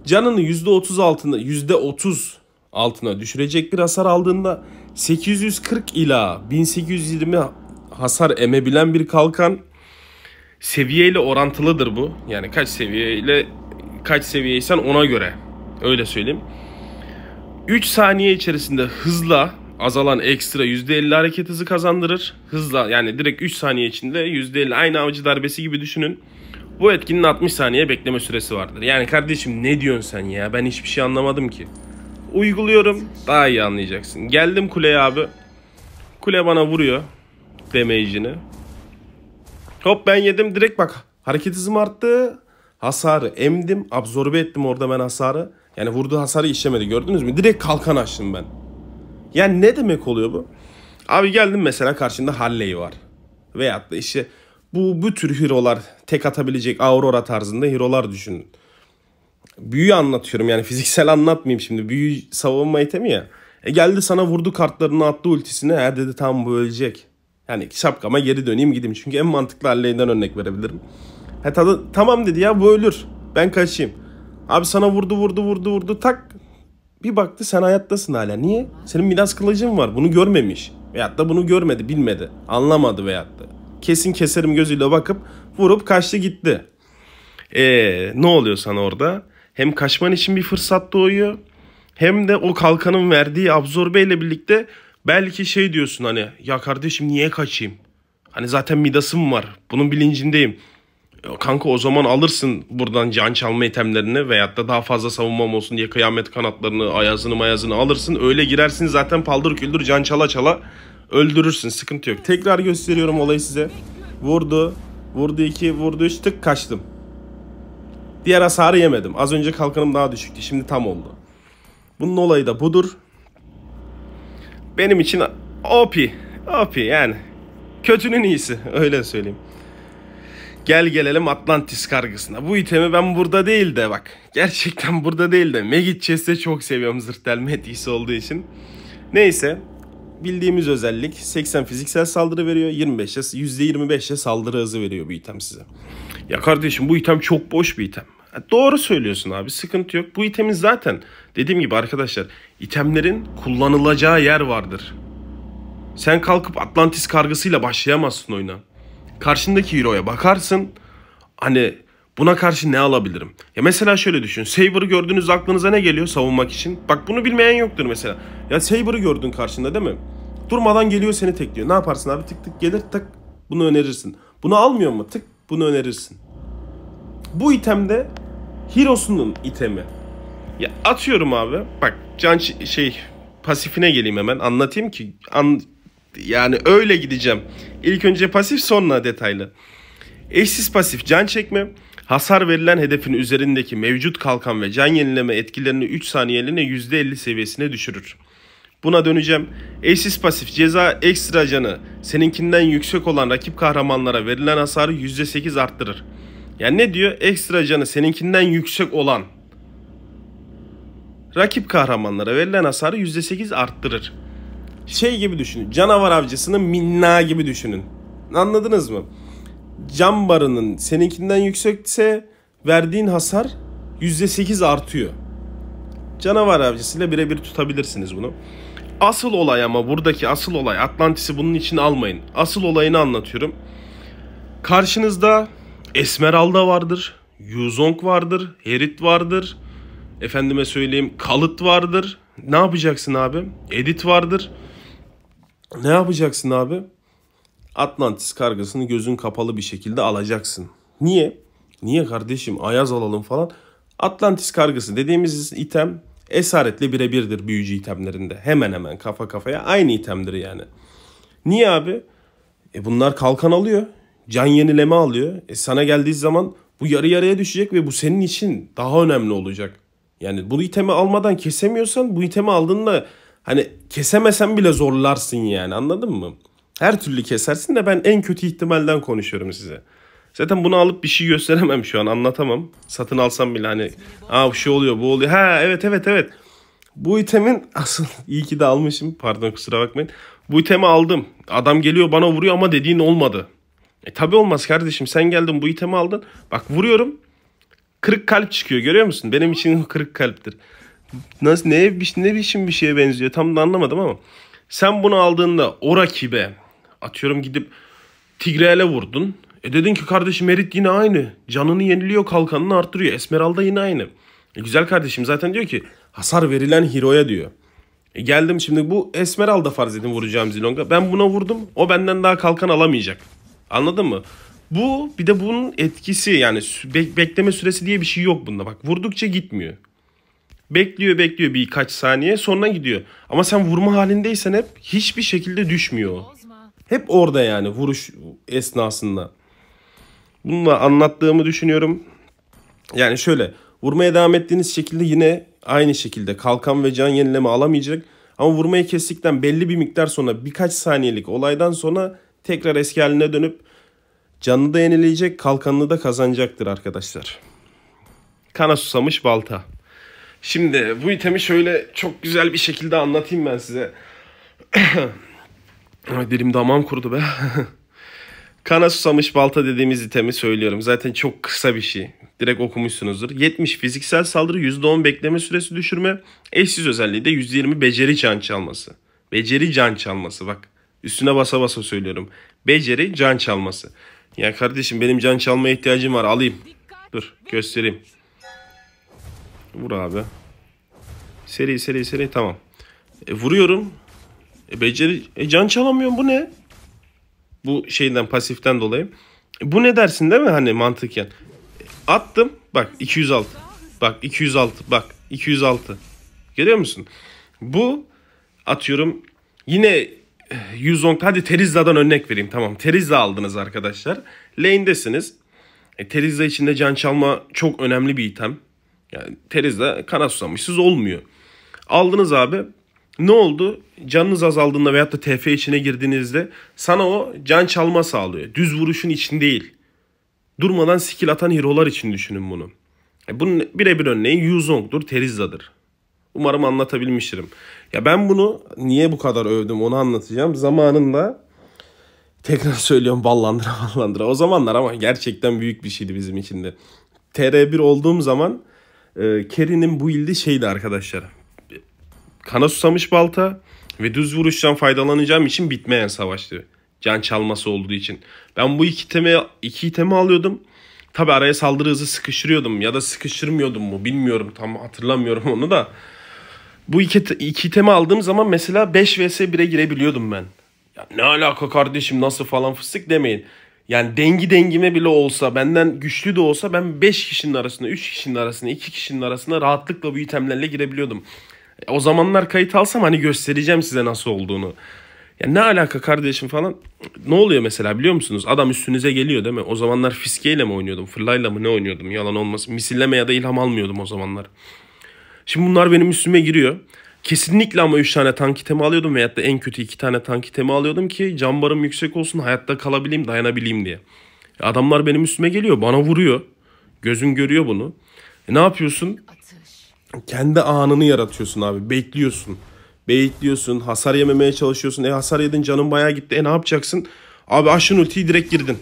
Canını %30 altına, %30 altına düşürecek bir hasar aldığında 840 ila 1820 hasar emebilen bir kalkan seviyeyle orantılıdır bu. Yani kaç seviyeyle kaç seviyeysen ona göre. Öyle söyleyeyim. 3 saniye içerisinde hızla azalan ekstra %50 hareket hızı kazandırır. Hızla yani direkt 3 saniye içinde %50 aynı avcı darbesi gibi düşünün. Bu etkinin 60 saniye bekleme süresi vardır. Yani kardeşim ne diyorsun sen ya? Ben hiçbir şey anlamadım ki uyguluyorum. Daha iyi anlayacaksın. Geldim kuleye abi. Kule bana vuruyor damage'ini. Hop ben yedim direkt bak hareket hızım arttı. Hasarı emdim, absorbe ettim orada ben hasarı. Yani vurduğu hasarı işlemedi gördünüz mü? Direkt kalkan açtım ben. Yani ne demek oluyor bu? Abi geldim mesela karşında Halley var. Veyahut da işte bu, bu tür hero'lar tek atabilecek Aurora tarzında hero'lar düşünün büyü anlatıyorum yani fiziksel anlatmayayım şimdi. Büyü savunma itemi ya. E geldi sana vurdu kartlarını attı ultisini. her dedi tam bu ölecek. Yani şapkama geri döneyim gideyim. Çünkü en mantıklı halleyden örnek verebilirim. Ha, e ta- tamam dedi ya bu ölür. Ben kaçayım. Abi sana vurdu vurdu vurdu vurdu tak. Bir baktı sen hayattasın hala. Niye? Senin miras kılıcın var. Bunu görmemiş. Veyahut da bunu görmedi, bilmedi. Anlamadı veyahut da. Kesin keserim gözüyle bakıp vurup kaçtı gitti. Eee ne oluyor sana orada? hem kaçman için bir fırsat doğuyor hem de o kalkanın verdiği absorbeyle birlikte belki şey diyorsun hani ya kardeşim niye kaçayım? Hani zaten midasım var. Bunun bilincindeyim. E, kanka o zaman alırsın buradan can çalma itemlerini veyahut da daha fazla savunmam olsun diye kıyamet kanatlarını, ayazını mayazını alırsın. Öyle girersin zaten paldır küldür can çala çala öldürürsün. Sıkıntı yok. Tekrar gösteriyorum olayı size. Vurdu. Vurdu iki, vurdu 3 tık kaçtım. Diğer hasarı yemedim. Az önce kalkanım daha düşüktü. Şimdi tam oldu. Bunun olayı da budur. Benim için OP. OP yani. Kötünün iyisi. Öyle söyleyeyim. Gel gelelim Atlantis kargısına. Bu itemi ben burada değil de bak. Gerçekten burada değil de. Megit Chess'e çok seviyorum zırh delme etkisi olduğu için. Neyse. Bildiğimiz özellik 80 fiziksel saldırı veriyor. 25'e %25'e saldırı hızı veriyor bu item size. Ya kardeşim bu item çok boş bir item. Doğru söylüyorsun abi sıkıntı yok. Bu itemi zaten dediğim gibi arkadaşlar itemlerin kullanılacağı yer vardır. Sen kalkıp Atlantis kargasıyla başlayamazsın oyuna. Karşındaki hero'ya bakarsın. Hani buna karşı ne alabilirim? Ya mesela şöyle düşün. Saber'ı gördüğünüz aklınıza ne geliyor savunmak için? Bak bunu bilmeyen yoktur mesela. Ya Saber'ı gördün karşında değil mi? Durmadan geliyor seni tekliyor. Ne yaparsın abi? Tık tık gelir tık. Bunu önerirsin. Bunu almıyor mu? Tık bunu önerirsin. Bu item de Hero'sunun itemi. Ya atıyorum abi. Bak can şey pasifine geleyim hemen anlatayım ki an, yani öyle gideceğim. İlk önce pasif sonra detaylı. Eşsiz pasif can çekme. Hasar verilen hedefin üzerindeki mevcut kalkan ve can yenileme etkilerini 3 saniyeliğine %50 seviyesine düşürür. Buna döneceğim. Eşsiz pasif ceza ekstra canı seninkinden yüksek olan rakip kahramanlara verilen hasarı %8 arttırır. Yani ne diyor? Ekstra canı seninkinden yüksek olan rakip kahramanlara verilen hasarı %8 arttırır. Şey gibi düşünün. Canavar avcısının minna gibi düşünün. Anladınız mı? Cam barının seninkinden yüksekse verdiğin hasar %8 artıyor. Canavar avcısıyla birebir tutabilirsiniz bunu. Asıl olay ama buradaki asıl olay Atlantis'i bunun için almayın. Asıl olayını anlatıyorum. Karşınızda Esmeralda vardır. Yuzong vardır. Herit vardır. Efendime söyleyeyim Kalıt vardır. Ne yapacaksın abi? Edit vardır. Ne yapacaksın abi? Atlantis kargasını gözün kapalı bir şekilde alacaksın. Niye? Niye kardeşim ayaz alalım falan. Atlantis kargası dediğimiz item esaretle birebirdir büyücü itemlerinde. Hemen hemen kafa kafaya aynı itemdir yani. Niye abi? E bunlar kalkan alıyor can yenileme alıyor. E sana geldiği zaman bu yarı yarıya düşecek ve bu senin için daha önemli olacak. Yani bu itemi almadan kesemiyorsan bu itemi aldığında hani kesemesen bile zorlarsın yani anladın mı? Her türlü kesersin de ben en kötü ihtimalden konuşuyorum size. Zaten bunu alıp bir şey gösteremem şu an anlatamam. Satın alsam bile hani aa şu şey oluyor bu oluyor. Ha evet evet evet. Bu itemin asıl iyi ki de almışım pardon kusura bakmayın. Bu itemi aldım. Adam geliyor bana vuruyor ama dediğin olmadı. E tabi olmaz kardeşim sen geldin bu itemi aldın. Bak vuruyorum kırık kalp çıkıyor görüyor musun? Benim için kırık kalptir. Nasıl ne, ne biçim bir şeye benziyor tam da anlamadım ama. Sen bunu aldığında o rakibe atıyorum gidip Tigreal'e vurdun. E dedin ki kardeşim Erit yine aynı. Canını yeniliyor kalkanını arttırıyor. Esmeralda yine aynı. E güzel kardeşim zaten diyor ki hasar verilen hero'ya diyor. E geldim şimdi bu Esmeralda farz edin vuracağım Zilong'a. Ben buna vurdum. O benden daha kalkan alamayacak. Anladın mı? Bu bir de bunun etkisi yani be- bekleme süresi diye bir şey yok bunda. Bak vurdukça gitmiyor. Bekliyor bekliyor birkaç saniye sonra gidiyor. Ama sen vurma halindeysen hep hiçbir şekilde düşmüyor. Hep orada yani vuruş esnasında. Bununla anlattığımı düşünüyorum. Yani şöyle vurmaya devam ettiğiniz şekilde yine aynı şekilde kalkan ve can yenileme alamayacak. Ama vurmayı kestikten belli bir miktar sonra birkaç saniyelik olaydan sonra tekrar eski haline dönüp canını da yenileyecek, kalkanını da kazanacaktır arkadaşlar. Kana susamış balta. Şimdi bu itemi şöyle çok güzel bir şekilde anlatayım ben size. Dilim damağım kurudu be. Kana susamış balta dediğimiz itemi söylüyorum. Zaten çok kısa bir şey. Direkt okumuşsunuzdur. 70 fiziksel saldırı, %10 bekleme süresi düşürme, eşsiz özelliği de %20 beceri can çalması. Beceri can çalması bak. Üstüne basa basa söylüyorum. Beceri can çalması. Ya kardeşim benim can çalmaya ihtiyacım var alayım. Dur göstereyim. Vur abi. Seri seri seri tamam. E, vuruyorum. E, beceri e, can çalamıyorum bu ne? Bu şeyden pasiften dolayı. E, bu ne dersin değil mi hani mantıken? E, attım bak 206. Bak 206 bak 206. Görüyor musun? Bu atıyorum yine 110 hadi Terizla'dan örnek vereyim tamam. Terizla aldınız arkadaşlar. Lane'desiniz. E, Terizla içinde can çalma çok önemli bir item. Yani Terizla kana susamışsız olmuyor. Aldınız abi. Ne oldu? Canınız azaldığında veyahut da TF içine girdiğinizde sana o can çalma sağlıyor. Düz vuruşun için değil. Durmadan skill atan hero'lar için düşünün bunu. E bunun birebir örneği Yuzong'dur, Terizla'dır. Umarım anlatabilmişim. Ya ben bunu niye bu kadar övdüm onu anlatacağım. Zamanında tekrar söylüyorum ballandıra ballandıra. O zamanlar ama gerçekten büyük bir şeydi bizim için de. TR1 olduğum zaman e, Kerry'nin bu ildi şeydi arkadaşlar. Kana susamış balta ve düz vuruştan faydalanacağım için bitmeyen savaştı. Can çalması olduğu için. Ben bu iki itemi, iki itemi alıyordum. Tabi araya saldırı hızı sıkıştırıyordum ya da sıkıştırmıyordum mu bilmiyorum tam hatırlamıyorum onu da. Bu iki, iki itemi aldığım zaman mesela 5 vs 1'e girebiliyordum ben. Ya ne alaka kardeşim nasıl falan fıstık demeyin. Yani dengi dengime bile olsa benden güçlü de olsa ben 5 kişinin arasında 3 kişinin arasında 2 kişinin arasında rahatlıkla bu itemlerle girebiliyordum. E, o zamanlar kayıt alsam hani göstereceğim size nasıl olduğunu. Ya ne alaka kardeşim falan. Ne oluyor mesela biliyor musunuz? Adam üstünüze geliyor değil mi? O zamanlar fiskeyle mi oynuyordum? Fırlayla mı ne oynuyordum? Yalan olmasın. Misilleme ya da ilham almıyordum o zamanlar. Şimdi bunlar benim üstüme giriyor. Kesinlikle ama 3 tane tank itemi alıyordum veyahut da en kötü 2 tane tank itemi alıyordum ki can barım yüksek olsun hayatta kalabileyim dayanabileyim diye. E, adamlar benim üstüme geliyor bana vuruyor. Gözün görüyor bunu. E ne yapıyorsun? Kendi anını yaratıyorsun abi bekliyorsun. Bekliyorsun hasar yememeye çalışıyorsun. E hasar yedin canın bayağı gitti. E ne yapacaksın? Abi aşın ultiyi direkt girdin.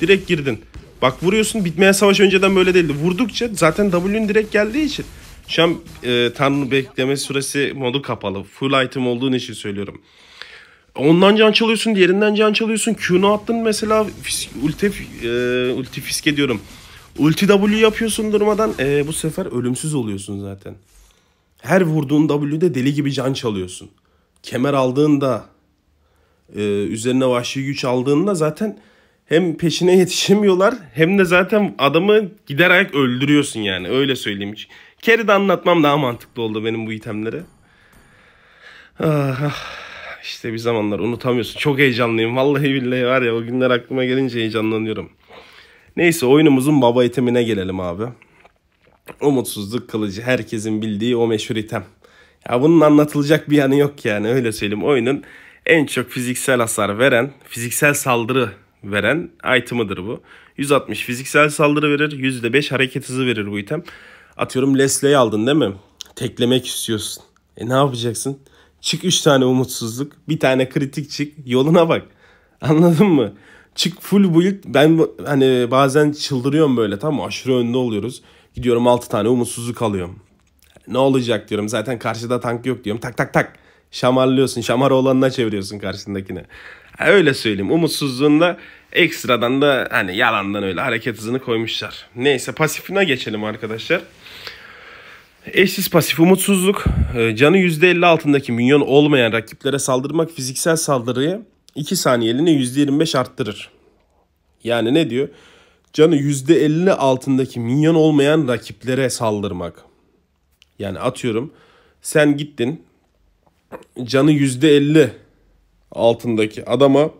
Direkt girdin. Bak vuruyorsun bitmeye savaş önceden böyle değildi. Vurdukça zaten W'nin direkt geldiği için şu an e, Tanrı'nın bekleme süresi modu kapalı. Full item olduğun için söylüyorum. Ondan can çalıyorsun, diğerinden can çalıyorsun. Q'nu attın mesela ulti, e, ulti fisk ediyorum. Ulti W yapıyorsun durmadan e, bu sefer ölümsüz oluyorsun zaten. Her vurduğun W'de deli gibi can çalıyorsun. Kemer aldığında e, üzerine vahşi güç aldığında zaten hem peşine yetişemiyorlar hem de zaten adamı gider ayak öldürüyorsun yani öyle söyleyeyim. Carry'de anlatmam daha mantıklı oldu benim bu itemleri. Ah, ah, işte bir zamanlar unutamıyorsun. Çok heyecanlıyım. Vallahi billahi var ya o günler aklıma gelince heyecanlanıyorum. Neyse oyunumuzun baba itemine gelelim abi. Umutsuzluk kılıcı herkesin bildiği o meşhur item. Ya bunun anlatılacak bir yanı yok yani öyle söyleyeyim. Oyunun en çok fiziksel hasar veren, fiziksel saldırı veren item'ıdır bu. 160 fiziksel saldırı verir, %5 hareket hızı verir bu item. Atıyorum Leslie'yi aldın değil mi? Teklemek istiyorsun. E ne yapacaksın? Çık 3 tane umutsuzluk, bir tane kritik çık. Yoluna bak. Anladın mı? Çık full build. Ben hani bazen çıldırıyorum böyle tamam aşırı önde oluyoruz. Gidiyorum 6 tane umutsuzluk alıyorum. Ne olacak diyorum zaten karşıda tank yok diyorum. Tak tak tak. Şamarlıyorsun. Şamar olanına çeviriyorsun karşısındakine. Öyle söyleyeyim. Umutsuzluğunda ekstradan da hani yalandan öyle hareket hızını koymuşlar. Neyse pasifine geçelim arkadaşlar. Eşsiz pasif umutsuzluk, e, canı %50 altındaki minyon olmayan rakiplere saldırmak fiziksel saldırıyı 2 saniyeliğine %25 arttırır. Yani ne diyor? Canı %50 altındaki minyon olmayan rakiplere saldırmak. Yani atıyorum sen gittin canı %50 altındaki adama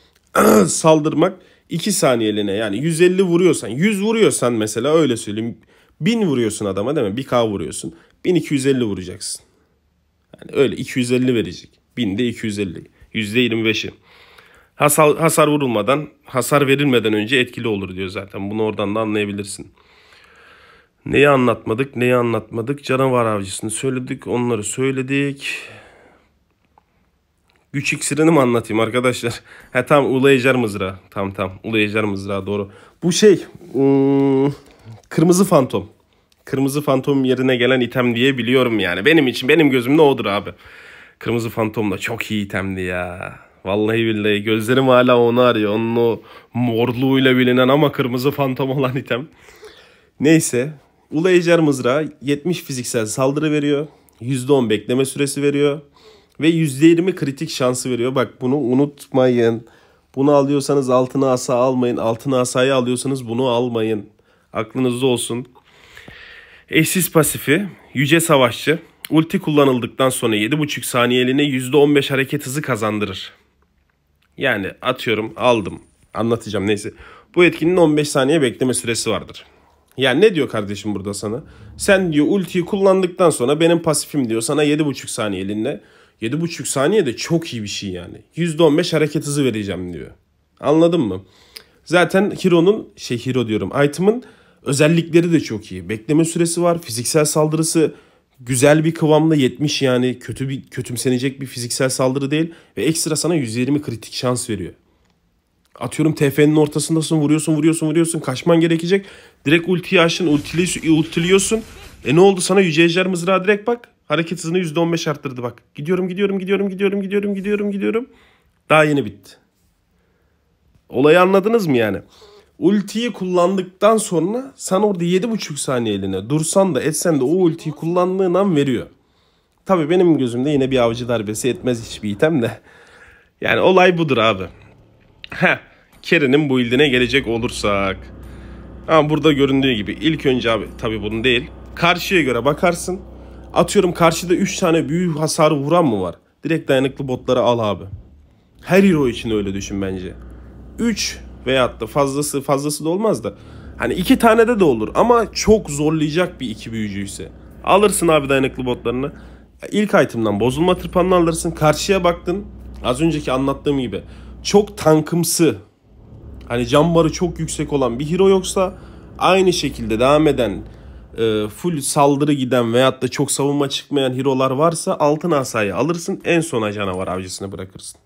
saldırmak 2 saniyeliğine yani 150 vuruyorsan 100 vuruyorsan mesela öyle söyleyeyim 1000 vuruyorsun adama değil mi? 1K vuruyorsun. 1250 vuracaksın. Yani öyle 250 verecek. 1000'de 250. %25'i. Hasar, hasar vurulmadan, hasar verilmeden önce etkili olur diyor zaten. Bunu oradan da anlayabilirsin. Neyi anlatmadık, neyi anlatmadık? Canavar avcısını söyledik, onları söyledik. Güç iksirini mi anlatayım arkadaşlar? He tam Ulu Ecer Mızrağı. Tam tam Ulu Ecer Mızrağı doğru. Bu şey... Hmm, Kırmızı Fantom. Kırmızı Fantom yerine gelen item diye biliyorum yani. Benim için benim gözümde odur abi. Kırmızı Fantom da çok iyi itemdi ya. Vallahi billahi gözlerim hala onu arıyor. Onun o morluğuyla bilinen ama kırmızı fantom olan item. Neyse. Ula Ejder Mızrağı 70 fiziksel saldırı veriyor. %10 bekleme süresi veriyor. Ve %20 kritik şansı veriyor. Bak bunu unutmayın. Bunu alıyorsanız altına asa almayın. Altına asayı alıyorsanız bunu almayın. Aklınızda olsun. Eşsiz pasifi, yüce savaşçı, ulti kullanıldıktan sonra 7,5 saniyeliğine %15 hareket hızı kazandırır. Yani atıyorum aldım anlatacağım neyse. Bu etkinin 15 saniye bekleme süresi vardır. Yani ne diyor kardeşim burada sana? Sen diyor ultiyi kullandıktan sonra benim pasifim diyor sana 7,5 saniyeliğine. 7,5 saniye de çok iyi bir şey yani. %15 hareket hızı vereceğim diyor. Anladın mı? Zaten Hero'nun şey Hero diyorum item'ın Özellikleri de çok iyi. Bekleme süresi var. Fiziksel saldırısı güzel bir kıvamda 70 yani kötü bir kötümsenecek bir fiziksel saldırı değil ve ekstra sana 120 kritik şans veriyor. Atıyorum TF'nin ortasındasın vuruyorsun vuruyorsun vuruyorsun kaçman gerekecek. Direkt ultiyi açtın ultiliyorsun. E ne oldu sana Yüce Ejder Mızrağı direkt bak. Hareket hızını %15 arttırdı bak. Gidiyorum gidiyorum gidiyorum gidiyorum gidiyorum gidiyorum gidiyorum. Daha yeni bitti. Olayı anladınız mı yani? ultiyi kullandıktan sonra sen orada 7,5 saniye eline dursan da etsen de o ultiyi kullandığın an veriyor. Tabii benim gözümde yine bir avcı darbesi etmez hiçbir item de. Yani olay budur abi. Heh. Kerry'nin bu ildine gelecek olursak. Ama burada göründüğü gibi ilk önce abi tabii bunun değil. Karşıya göre bakarsın. Atıyorum karşıda 3 tane büyük hasarı vuran mı var? Direkt dayanıklı botları al abi. Her hero için öyle düşün bence. 3 veyahut da fazlası fazlası da olmaz da hani iki tane de de olur ama çok zorlayacak bir iki büyücüyse. Alırsın abi dayanıklı botlarını. İlk item'dan bozulma tırpanını alırsın. Karşıya baktın. Az önceki anlattığım gibi çok tankımsı hani can barı çok yüksek olan bir hero yoksa aynı şekilde devam eden e, full saldırı giden veyahut da çok savunma çıkmayan hero'lar varsa altın asayı alırsın en sona canavar avcısını bırakırsın.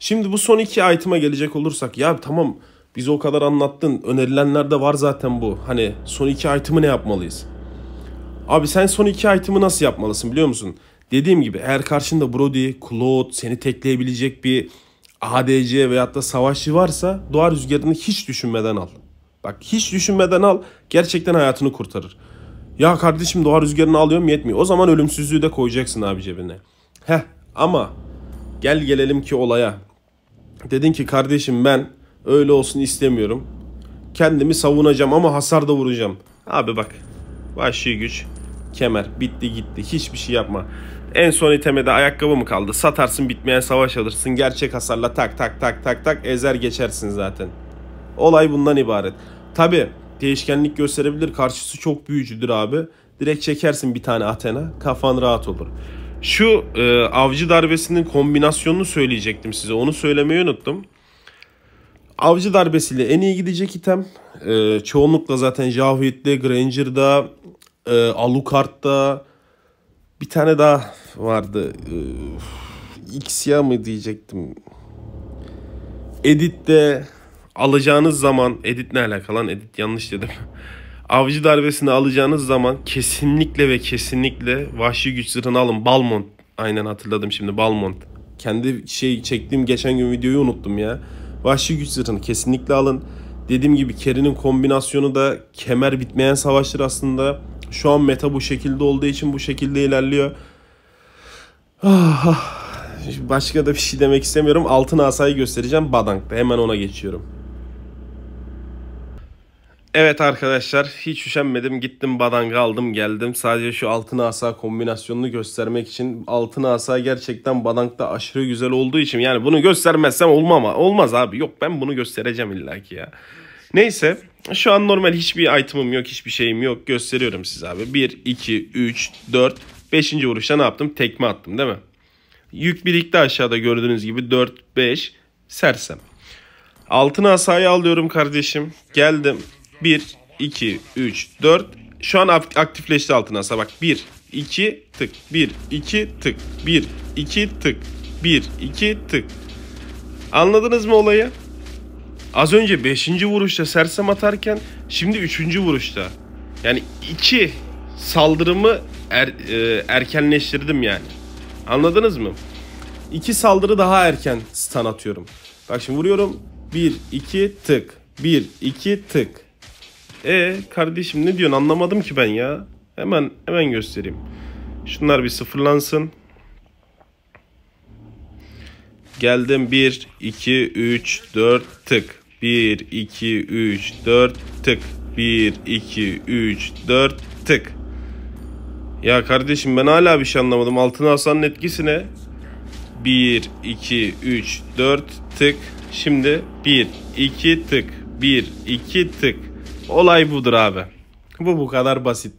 Şimdi bu son iki item'a gelecek olursak ya tamam biz o kadar anlattın. önerilenlerde var zaten bu. Hani son iki item'ı ne yapmalıyız? Abi sen son iki item'ı nasıl yapmalısın biliyor musun? Dediğim gibi eğer karşında Brody, Claude seni tekleyebilecek bir ADC veyahut da savaşçı varsa doğa rüzgarını hiç düşünmeden al. Bak hiç düşünmeden al gerçekten hayatını kurtarır. Ya kardeşim doğa rüzgarını alıyorum yetmiyor. O zaman ölümsüzlüğü de koyacaksın abi cebine. Heh ama gel gelelim ki olaya. Dedin ki kardeşim ben öyle olsun istemiyorum. Kendimi savunacağım ama hasar da vuracağım. Abi bak. Vahşi güç. Kemer. Bitti gitti. Hiçbir şey yapma. En son iteme de ayakkabı mı kaldı? Satarsın bitmeyen savaş alırsın. Gerçek hasarla tak tak tak tak tak ezer geçersin zaten. Olay bundan ibaret. Tabi değişkenlik gösterebilir. Karşısı çok büyücüdür abi. Direkt çekersin bir tane Athena. Kafan rahat olur. Şu e, avcı darbesinin kombinasyonunu söyleyecektim size. Onu söylemeyi unuttum. Avcı darbesiyle en iyi gidecek item. E, çoğunlukla zaten Javhid'de, Granger'da, e, Alucard'da bir tane daha vardı. E, Xia mı diyecektim. Edit'te alacağınız zaman Edit ne alakalı lan? Edit yanlış dedim. Avcı darbesini alacağınız zaman kesinlikle ve kesinlikle vahşi güç zırhını alın. Balmont. Aynen hatırladım şimdi Balmont. Kendi şey çektiğim geçen gün videoyu unuttum ya. Vahşi güç zırhını kesinlikle alın. Dediğim gibi Kerin'in kombinasyonu da kemer bitmeyen savaştır aslında. Şu an meta bu şekilde olduğu için bu şekilde ilerliyor. Ah, ah. Başka da bir şey demek istemiyorum. Altın asayı göstereceğim Badank'ta. Hemen ona geçiyorum. Evet arkadaşlar hiç üşenmedim gittim badanga aldım geldim. Sadece şu altın asa kombinasyonunu göstermek için altın asa gerçekten badangda aşırı güzel olduğu için yani bunu göstermezsem olmama olmaz abi yok ben bunu göstereceğim illaki ya. Neyse şu an normal hiçbir item'ım yok hiçbir şeyim yok gösteriyorum size abi. 1, 2, 3, 4, 5. vuruşta ne yaptım tekme attım değil mi? Yük birikti aşağıda gördüğünüz gibi 4, 5 sersem. Altın asayı alıyorum kardeşim. Geldim 1, 2, 3, 4. Şu an aktifleşti altına asa. Bak 1, 2, tık. 1, 2, tık. 1, 2, tık. 1, 2, tık. Anladınız mı olayı? Az önce 5. vuruşta sersem atarken şimdi 3. vuruşta. Yani 2 saldırımı er, e, erkenleştirdim yani. Anladınız mı? İki saldırı daha erken stun atıyorum. Bak şimdi vuruyorum. 1, 2, tık. 1, 2, tık. E kardeşim ne diyorsun anlamadım ki ben ya. Hemen hemen göstereyim. Şunlar bir sıfırlansın. Geldim 1, 2, 3, 4 tık. 1, 2, 3, 4 tık. 1, 2, 3, 4 tık. Ya kardeşim ben hala bir şey anlamadım. altını Hasan'ın etkisi ne? 1, 2, 3, 4 tık. Şimdi 1, 2 tık. 1, 2 tık. Olay budur abi. Bu bu kadar basit.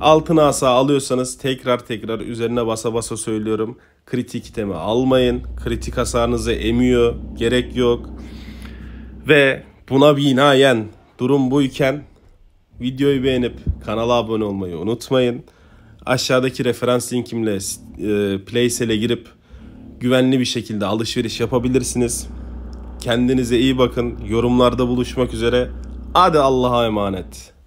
Altın asa alıyorsanız tekrar tekrar üzerine basa basa söylüyorum. Kritik itemi almayın. Kritik hasarınızı emiyor. Gerek yok. Ve buna binaen durum buyken videoyu beğenip kanala abone olmayı unutmayın. Aşağıdaki referans linkimle e, Playsel'e girip güvenli bir şekilde alışveriş yapabilirsiniz. Kendinize iyi bakın. Yorumlarda buluşmak üzere. هذا الله هاي مانت